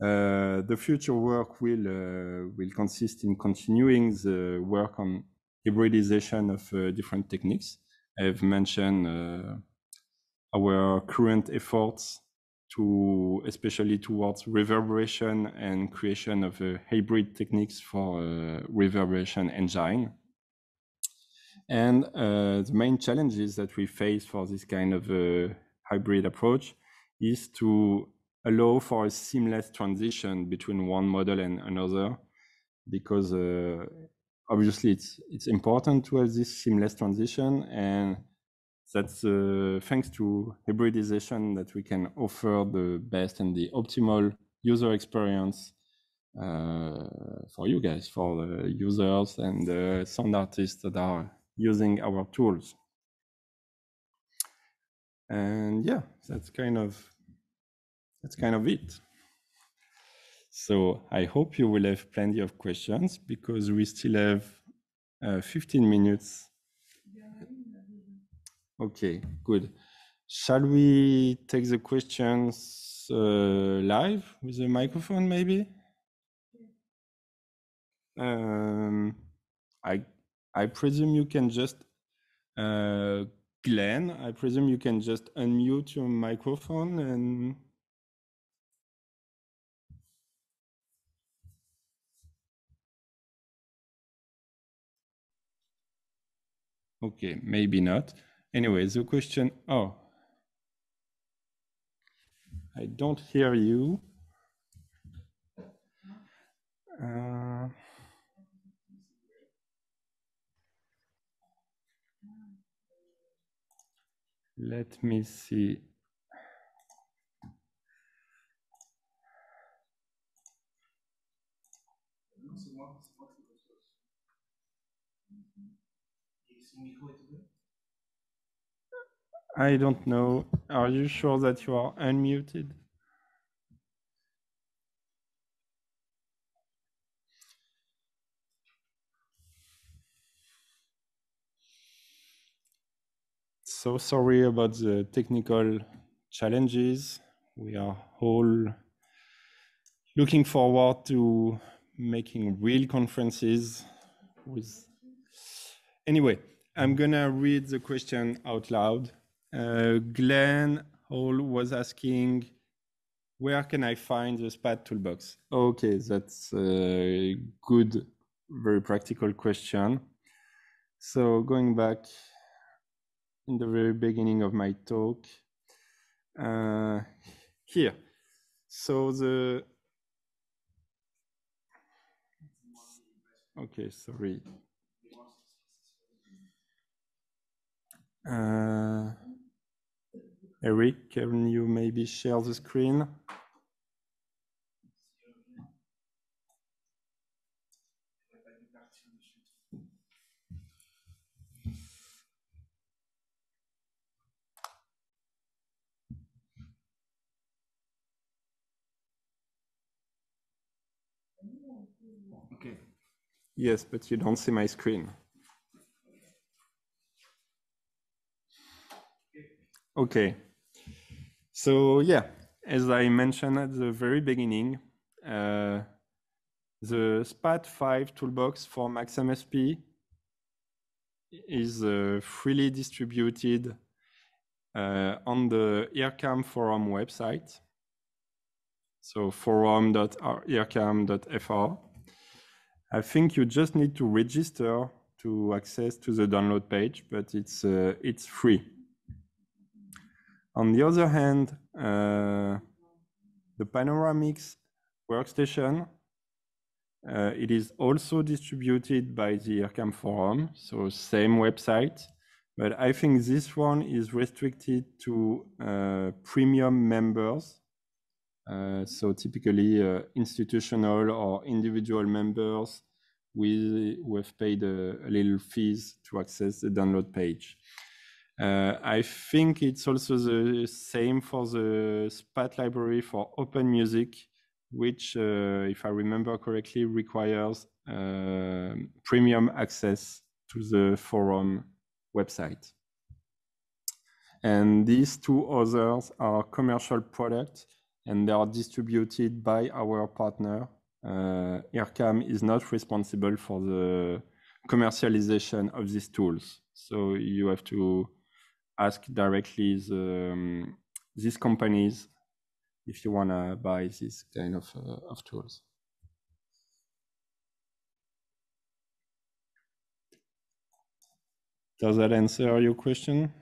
uh, the future work will uh, will consist in continuing the work on hybridization of uh, different techniques. I've mentioned uh, our current efforts to especially towards reverberation and creation of uh, hybrid techniques for uh, reverberation engine. And uh, the main challenges that we face for this kind of uh, hybrid approach is to allow for a seamless transition between one model and another, because obviously it's it's important to have this seamless transition and that's uh, thanks to hybridization that we can offer the best and the optimal user experience uh, for you guys, for the users and the sound artists that are using our tools. And yeah, that's kind of that's kind of it. So I hope you will have plenty of questions because we still have uh, 15 minutes Okay, good. Shall we take the questions uh, live with the microphone, maybe? Um, I I presume you can just, uh, Glenn. I presume you can just unmute your microphone and. Okay, maybe not. Anyway, the question, oh, I don't hear you. Uh, let me see. I don't know. Are you sure that you are unmuted? So sorry about the technical challenges. We are all looking forward to making real conferences with. Anyway, I'm gonna read the question out loud. Uh, Glenn Hall was asking, where can I find the SPAD toolbox? Okay, that's a good, very practical question. So going back in the very beginning of my talk, uh, here. So the okay, sorry. Uh, Eric, can you maybe share the screen? Okay. Yes, but you don't see my screen. Okay. So yeah, as I mentioned at the very beginning, uh, the SPAT5 toolbox for MaxMSP is uh, freely distributed uh, on the IRCAM forum website. So forum.ircam.fr. I think you just need to register to access to the download page, but it's uh, it's free. On the other hand, uh, the Panoramix workstation, uh, it is also distributed by the IRCAM forum, so same website, but I think this one is restricted to uh, premium members. Uh, so typically uh, institutional or individual members who have paid a, a, little fees to access the download page. Uh, I think it's also the same for the SPAT library for Open Music, which, uh, if I remember correctly, requires uh, premium access to the forum website. And these two others are commercial products and they are distributed by our partner. Uh, IRCAM is not responsible for the commercialization of these tools. So you have to ask directly the, um, these companies if you want to buy this kind of, uh, of tools. Does that answer your question?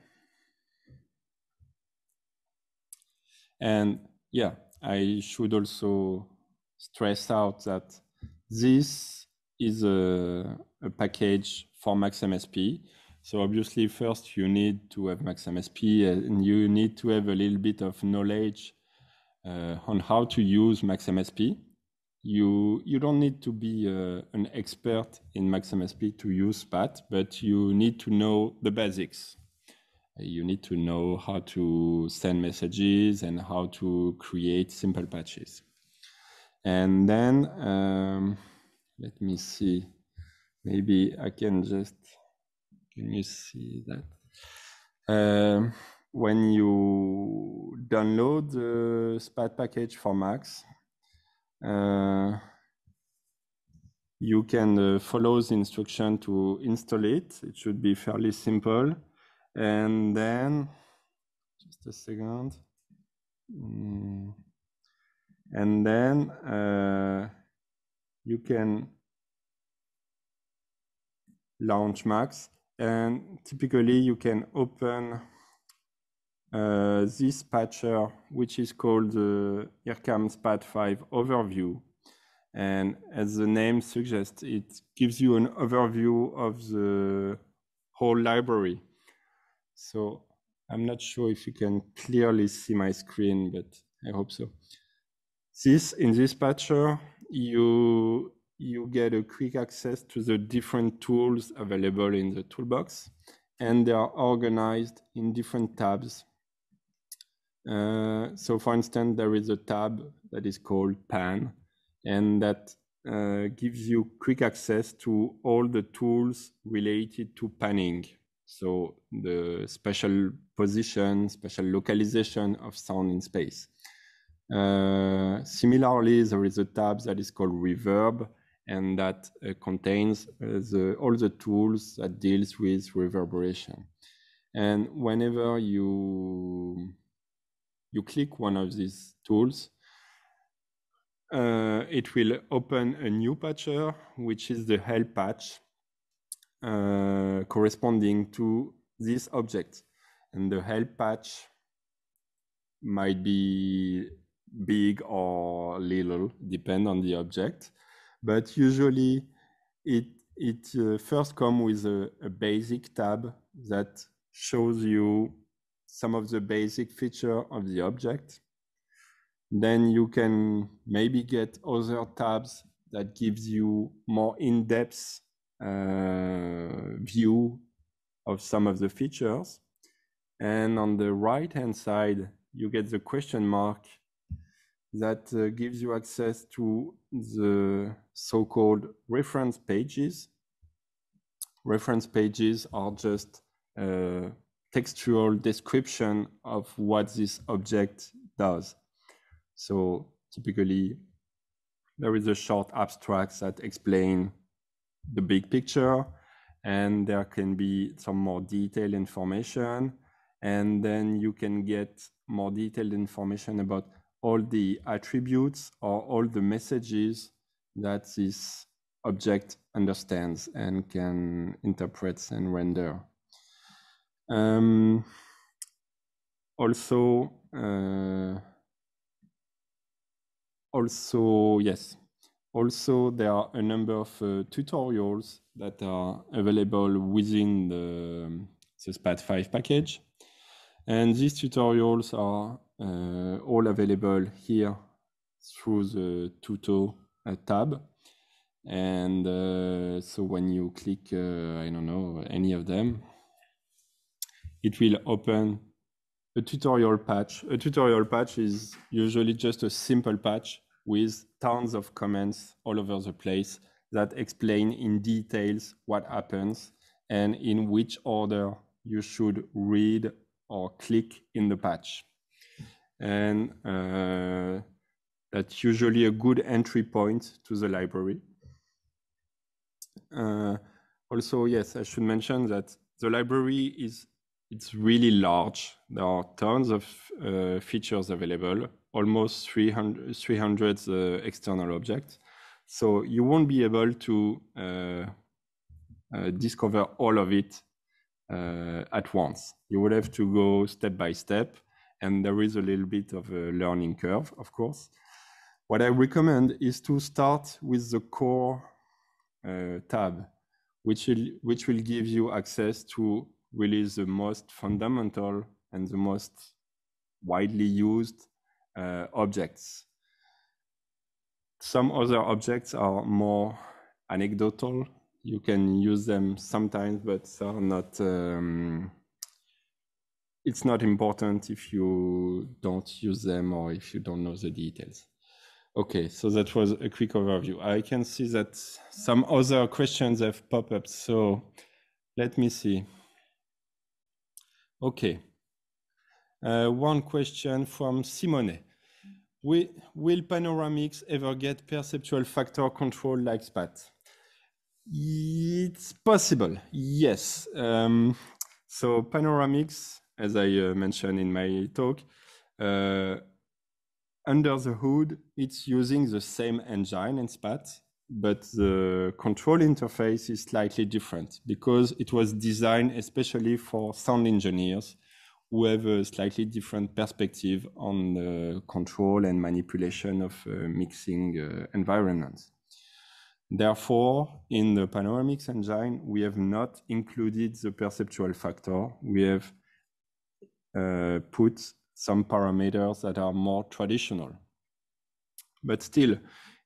And yeah, I should also stress out that this is a, a package for Max MSP so obviously, first you need to have Max MSP, and you need to have a little bit of knowledge uh, on how to use Max MSP. You you don't need to be uh, an expert in Max MSP to use SPAT, but you need to know the basics. You need to know how to send messages and how to create simple patches. And then um, let me see. Maybe I can just can you see that? Um, when you download the SPAT package for Max, uh, you can uh, follow the instruction to install it. It should be fairly simple. And then, just a second. Mm. And then uh, you can launch Max and typically you can open uh, this patcher, which is called the uh, IRCAM SPAT5 overview. And as the name suggests, it gives you an overview of the whole library. So I'm not sure if you can clearly see my screen, but I hope so. This in this patcher, you you get a quick access to the different tools available in the toolbox, and they are organized in different tabs. Uh, so for instance, there is a tab that is called PAN, and that uh, gives you quick access to all the tools related to panning. So the special position, special localization of sound in space. Uh, similarly, there is a tab that is called Reverb and that uh, contains uh, the, all the tools that deals with reverberation. And whenever you you click one of these tools, uh, it will open a new patcher, which is the help patch uh, corresponding to this object. And the help patch might be big or little, depend on the object. But usually, it it uh, first comes with a, a, basic tab that shows you some of the basic feature of the object. Then you can maybe get other tabs that gives you more in-depth uh, view of some of the features. And on the right-hand side, you get the question mark that uh, gives you access to the so-called reference pages. Reference pages are just a uh, textual description of what this object does. So typically, there is a short abstract that explain the big picture, and there can be some more detailed information, and then you can get more detailed information about all the attributes or all the messages that this object understands and can interpret and render. Um, also, uh, also, yes, also there are a number of uh, tutorials that are available within the, um, the SPAT5 package. And these tutorials are Euh, all available here through the tuto uh, tab. And uh, so when you click, uh, I don't know, any of them, it will open a tutorial patch. A tutorial patch is usually just a simple patch with tons of comments all over the place that explain in details what happens and in which order you should read or click in the patch and uh, that's usually a good entry point to the library. Uh, also, yes, I should mention that the library is it's really large. There are tons of uh, features available, almost 300, 300 uh, external objects. So you won't be able to uh, uh, discover all of it uh, at once. You would have to go step by step and there is a little bit of a learning curve, of course. What I recommend is to start with the core uh, tab, which will, which will give you access to really the most fundamental and the most widely used uh, objects. Some other objects are more anecdotal. You can use them sometimes, but are not um, it's not important if you don't use them or if you don't know the details. Okay, so that was a quick overview. I can see that some other questions have popped up. So let me see. Okay. Uh, one question from Simone. Will, will panoramics ever get perceptual factor control like SPAT? It's possible, yes. Um, so panoramics as I uh, mentioned in my talk, uh, under the hood, it's using the same engine and SPAT, but the control interface is slightly different because it was designed especially for sound engineers who have a slightly different perspective on the control and manipulation of uh, mixing uh, environments. Therefore, in the panoramics engine, we have not included the perceptual factor. We have uh, put some parameters that are more traditional. But still,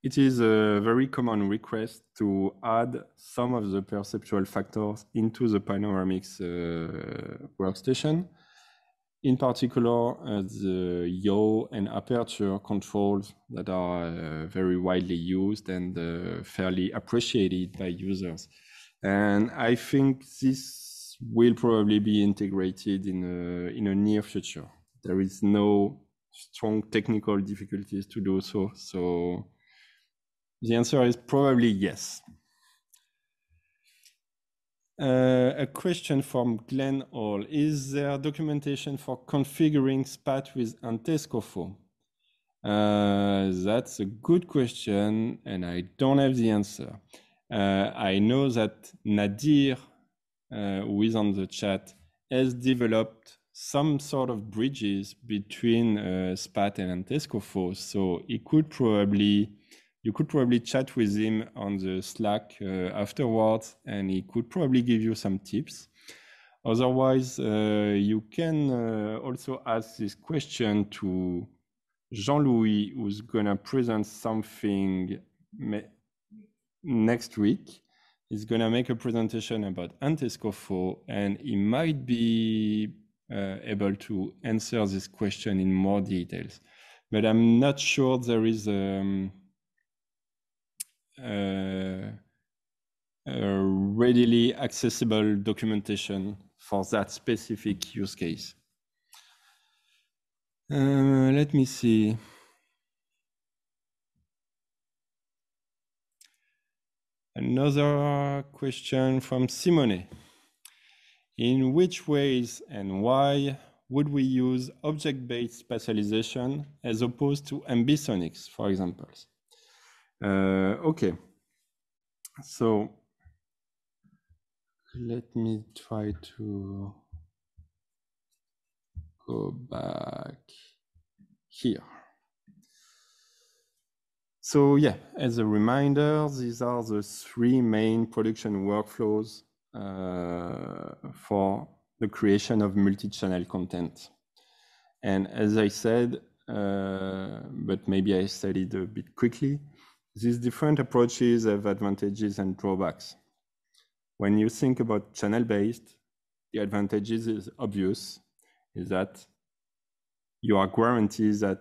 it is a very common request to add some of the perceptual factors into the panoramics uh, workstation. In particular, uh, the yaw and aperture controls that are uh, very widely used and uh, fairly appreciated by users. And I think this will probably be integrated in a, in a near future. There is no strong technical difficulties to do so. So the answer is probably yes. Uh, a question from Glenn Hall. Is there documentation for configuring SPAT with Antescofo? Uh, that's a good question, and I don't have the answer. Uh, I know that Nadir uh, who is on the chat, has developed some sort of bridges between uh, SPAT and Antescofo. So he could probably, you could probably chat with him on the Slack uh, afterwards, and he could probably give you some tips. Otherwise, uh, you can uh, also ask this question to Jean-Louis, who's gonna present something next week is going to make a presentation about Antescofo, and he might be uh, able to answer this question in more details. But I'm not sure there is um, uh, a readily accessible documentation for that specific use case. Uh, let me see. Another question from Simone. In which ways and why would we use object-based spatialization as opposed to ambisonics, for example? Uh, okay, so let me try to go back here. So yeah, as a reminder, these are the three main production workflows uh, for the creation of multi-channel content. And as I said, uh, but maybe I said it a bit quickly, these different approaches have advantages and drawbacks. When you think about channel-based, the advantages is obvious, is that you are guaranteed that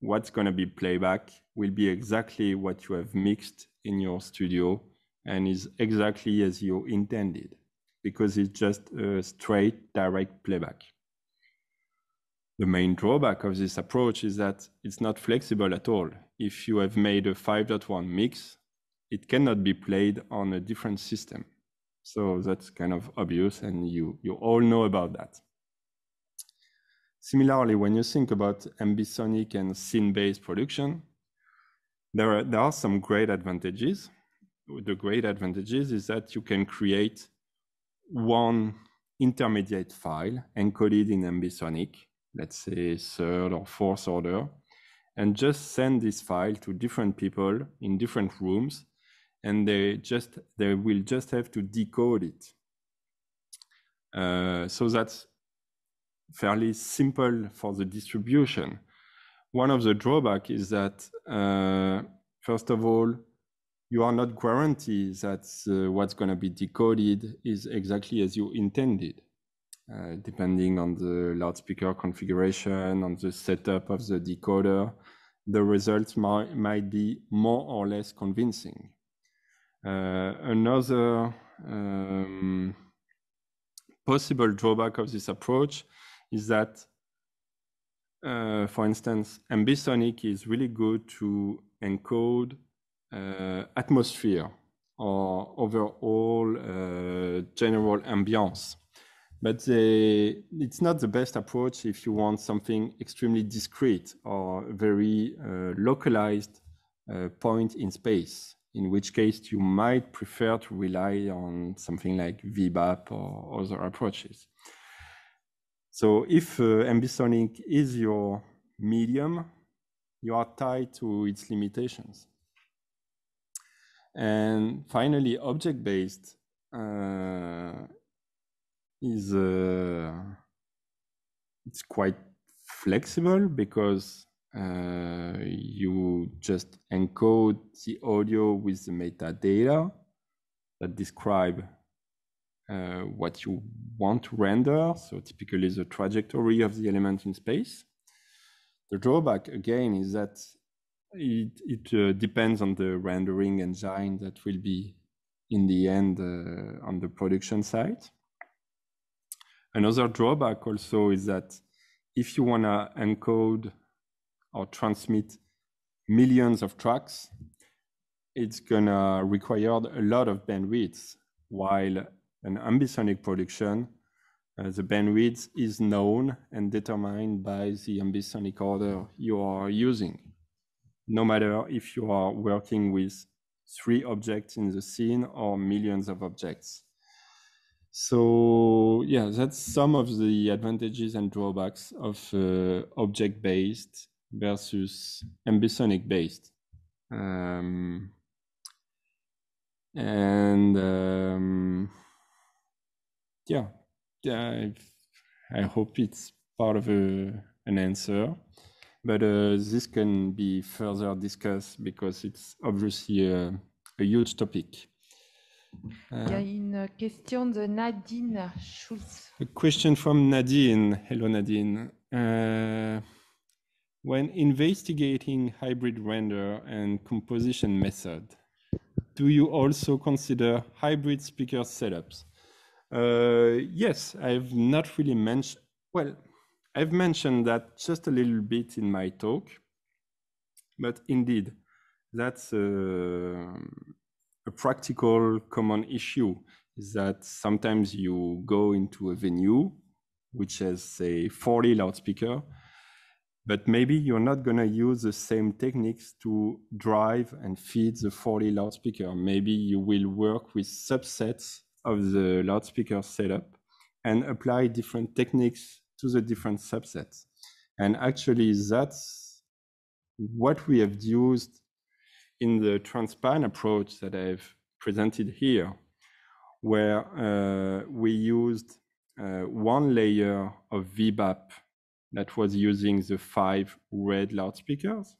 what's going to be playback will be exactly what you have mixed in your studio and is exactly as you intended because it's just a straight direct playback. The main drawback of this approach is that it's not flexible at all. If you have made a 5.1 mix, it cannot be played on a different system. So that's kind of obvious and you, you all know about that. Similarly, when you think about ambisonic and scene-based production, there are, there are some great advantages. The great advantages is that you can create one intermediate file encoded in ambisonic, let's say third or fourth order, and just send this file to different people in different rooms, and they just they will just have to decode it. Uh, so that's fairly simple for the distribution. One of the drawback is that, uh, first of all, you are not guaranteed that uh, what's going to be decoded is exactly as you intended, uh, depending on the loudspeaker configuration, on the setup of the decoder, the results might, might be more or less convincing. Uh, another um, possible drawback of this approach is that, uh, for instance, Ambisonic is really good to encode uh, atmosphere or overall uh, general ambience. But they, it's not the best approach if you want something extremely discrete or very uh, localized uh, point in space in which case you might prefer to rely on something like VBAP or other approaches. So if uh, ambisonic is your medium, you are tied to its limitations. And finally, object-based uh, is uh, it's quite flexible because uh, you just encode the audio with the metadata that describe uh, what you want to render, so typically the trajectory of the element in space. The drawback, again, is that it, it uh, depends on the rendering engine that will be in the end uh, on the production side. Another drawback also is that if you want to encode or transmit millions of tracks, it's going to require a lot of bandwidth while an ambisonic production, uh, the bandwidth is known and determined by the ambisonic order you are using. No matter if you are working with three objects in the scene or millions of objects. So yeah, that's some of the advantages and drawbacks of uh, object-based versus ambisonic-based. Um, and um, yeah, I, I hope it's part of a, an answer. But uh, this can be further discussed because it's obviously a, a huge topic. Uh, question de Nadine A question from Nadine. Hello, Nadine. Uh, when investigating hybrid render and composition method, do you also consider hybrid speaker setups? Uh, yes, I've not really mentioned, well, I've mentioned that just a little bit in my talk, but indeed, that's a, uh, a practical common issue is that sometimes you go into a venue which has, say, 40 loudspeaker, but maybe you're not going to use the same techniques to drive and feed the 40 loudspeaker. Maybe you will work with subsets of the loudspeaker setup and apply different techniques to the different subsets. And actually, that's what we have used in the transpan approach that I've presented here, where uh, we used uh, one layer of VBAP that was using the five red loudspeakers,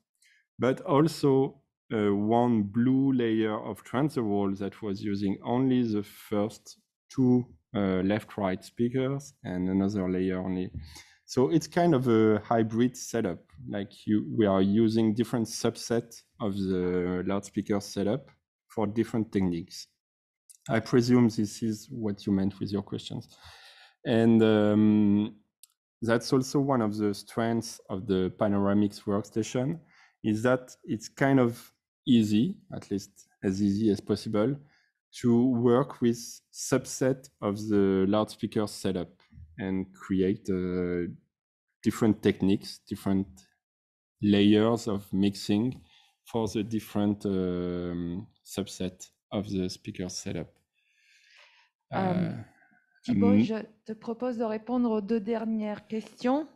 but also uh, one blue layer of transfer wall that was using only the first two uh, left-right speakers and another layer only. So it's kind of a hybrid setup. Like you, we are using different subsets of the loudspeaker setup for different techniques. I presume this is what you meant with your questions. And um, that's also one of the strengths of the Panoramics workstation is that it's kind of easy, at least as easy as possible, to work with subset of the loudspeaker setup and create uh, different techniques, different layers of mixing for the different um, subset of the speaker setup. Um, uh, um... je te propose de répondre aux deux dernières questions.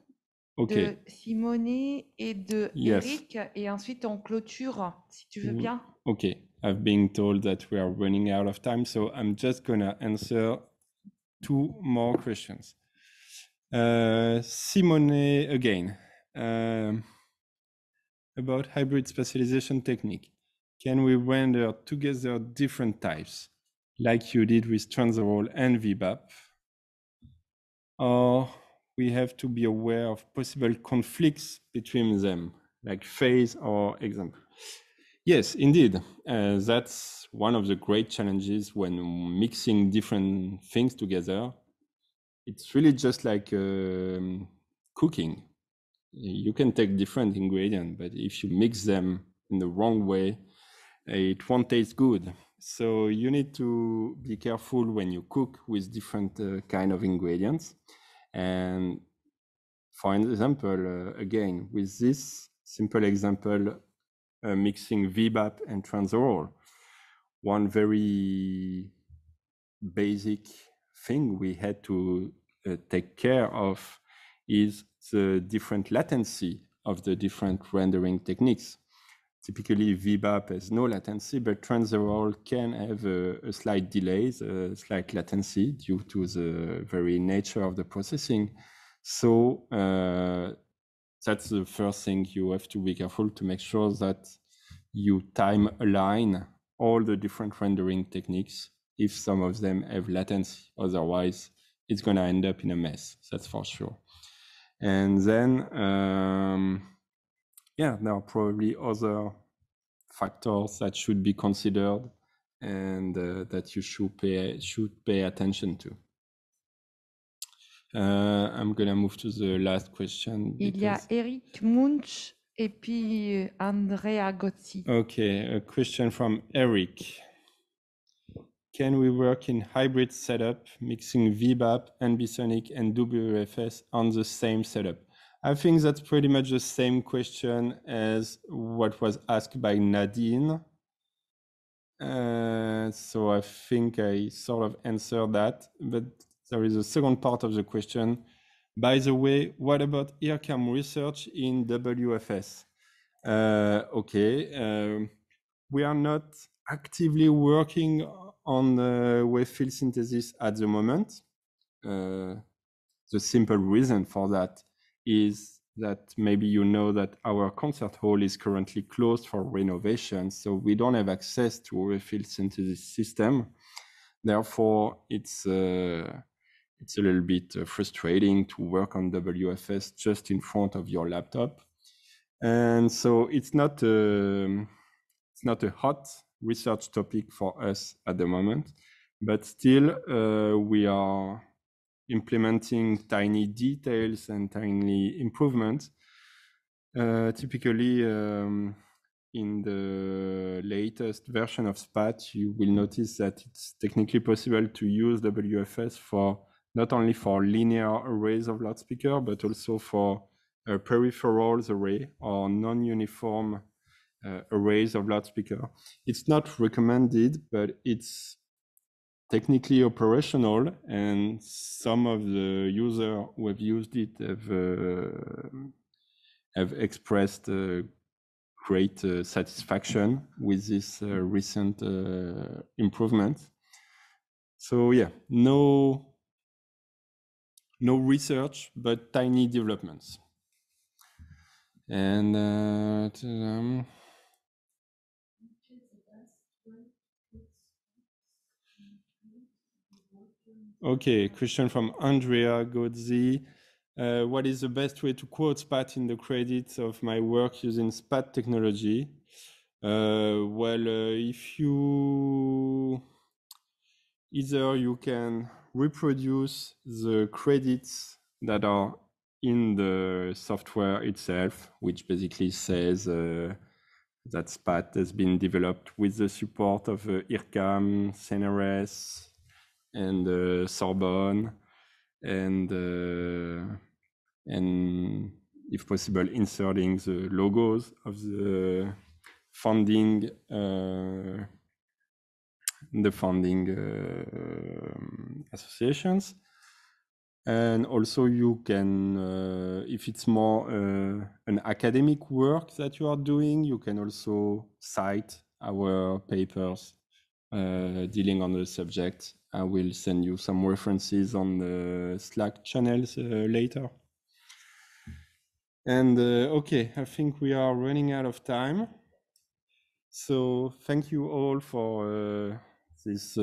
de Simone et de Eric. Et ensuite, on clôture, si tu veux bien. Okay. I've been told that we are running out of time, so I'm just gonna answer two more questions. Uh, Simone again. Um, about hybrid specialization technique. Can we render together different types, like you did with Transorol and VBAP? Or we have to be aware of possible conflicts between them, like phase or example. Yes, indeed. Uh, that's one of the great challenges when mixing different things together. It's really just like um, cooking. You can take different ingredients, but if you mix them in the wrong way, it won't taste good. So you need to be careful when you cook with different uh, kind of ingredients. And for example, uh, again, with this simple example, uh, mixing VBAP and transoral, one very basic thing we had to uh, take care of is the different latency of the different rendering techniques typically VBAP has no latency, but Transferal can have a, a slight delay, a slight latency due to the very nature of the processing. So uh, that's the first thing you have to be careful to make sure that you time align all the different rendering techniques if some of them have latency. Otherwise, it's going to end up in a mess. That's for sure. And then um, yeah, there are probably other factors that should be considered and uh, that you should pay should pay attention to. Uh, I'm gonna move to the last question. Because... Il y a Eric Munch et puis euh, Andrea Gozzi. Okay, a question from Eric. Can we work in hybrid setup, mixing VBAP, Ambisonic, and WFS on the same setup? I think that's pretty much the same question as what was asked by Nadine. Uh, so I think I sort of answered that, but there is a second part of the question. By the way, what about EarCam research in WFS? Uh, okay, um, we are not actively working on the wave field synthesis at the moment. Uh, the simple reason for that is that maybe you know that our concert hall is currently closed for renovation, so we don't have access to a refill synthesis system. Therefore, it's uh, it's a little bit uh, frustrating to work on WFS just in front of your laptop, and so it's not a, um, it's not a hot research topic for us at the moment, but still uh, we are implementing tiny details and tiny improvements. Uh, typically, um, in the latest version of SPAT, you will notice that it's technically possible to use WFS for not only for linear arrays of loudspeaker, but also for a uh, peripherals array or non-uniform uh, arrays of loudspeaker. It's not recommended, but it's technically operational, and some of the users who have used it have uh, have expressed uh, great uh, satisfaction with this uh, recent uh, improvement. So yeah, no, no research, but tiny developments. And um, Okay, question from Andrea Gozzi. Uh, what is the best way to quote SPAT in the credits of my work using SPAT technology? Uh, well, uh, if you either you can reproduce the credits that are in the software itself, which basically says uh, that SPAT has been developed with the support of uh, IRCAM, CNRS, and uh, Sorbonne and uh, and if possible inserting the logos of the funding uh, the funding associations and also you can uh, if it's more uh, an academic work that you are doing you can also cite our papers uh, dealing on the subject. I will send you some references on the Slack channels uh, later. And uh, okay, I think we are running out of time. So thank you all for uh, this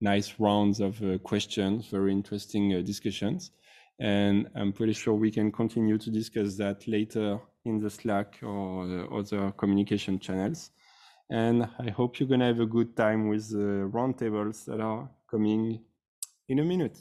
nice rounds of uh, questions, very interesting uh, discussions. And I'm pretty sure we can continue to discuss that later in the Slack or uh, other communication channels. And I hope you're going to have a good time with the roundtables that are coming in a minute.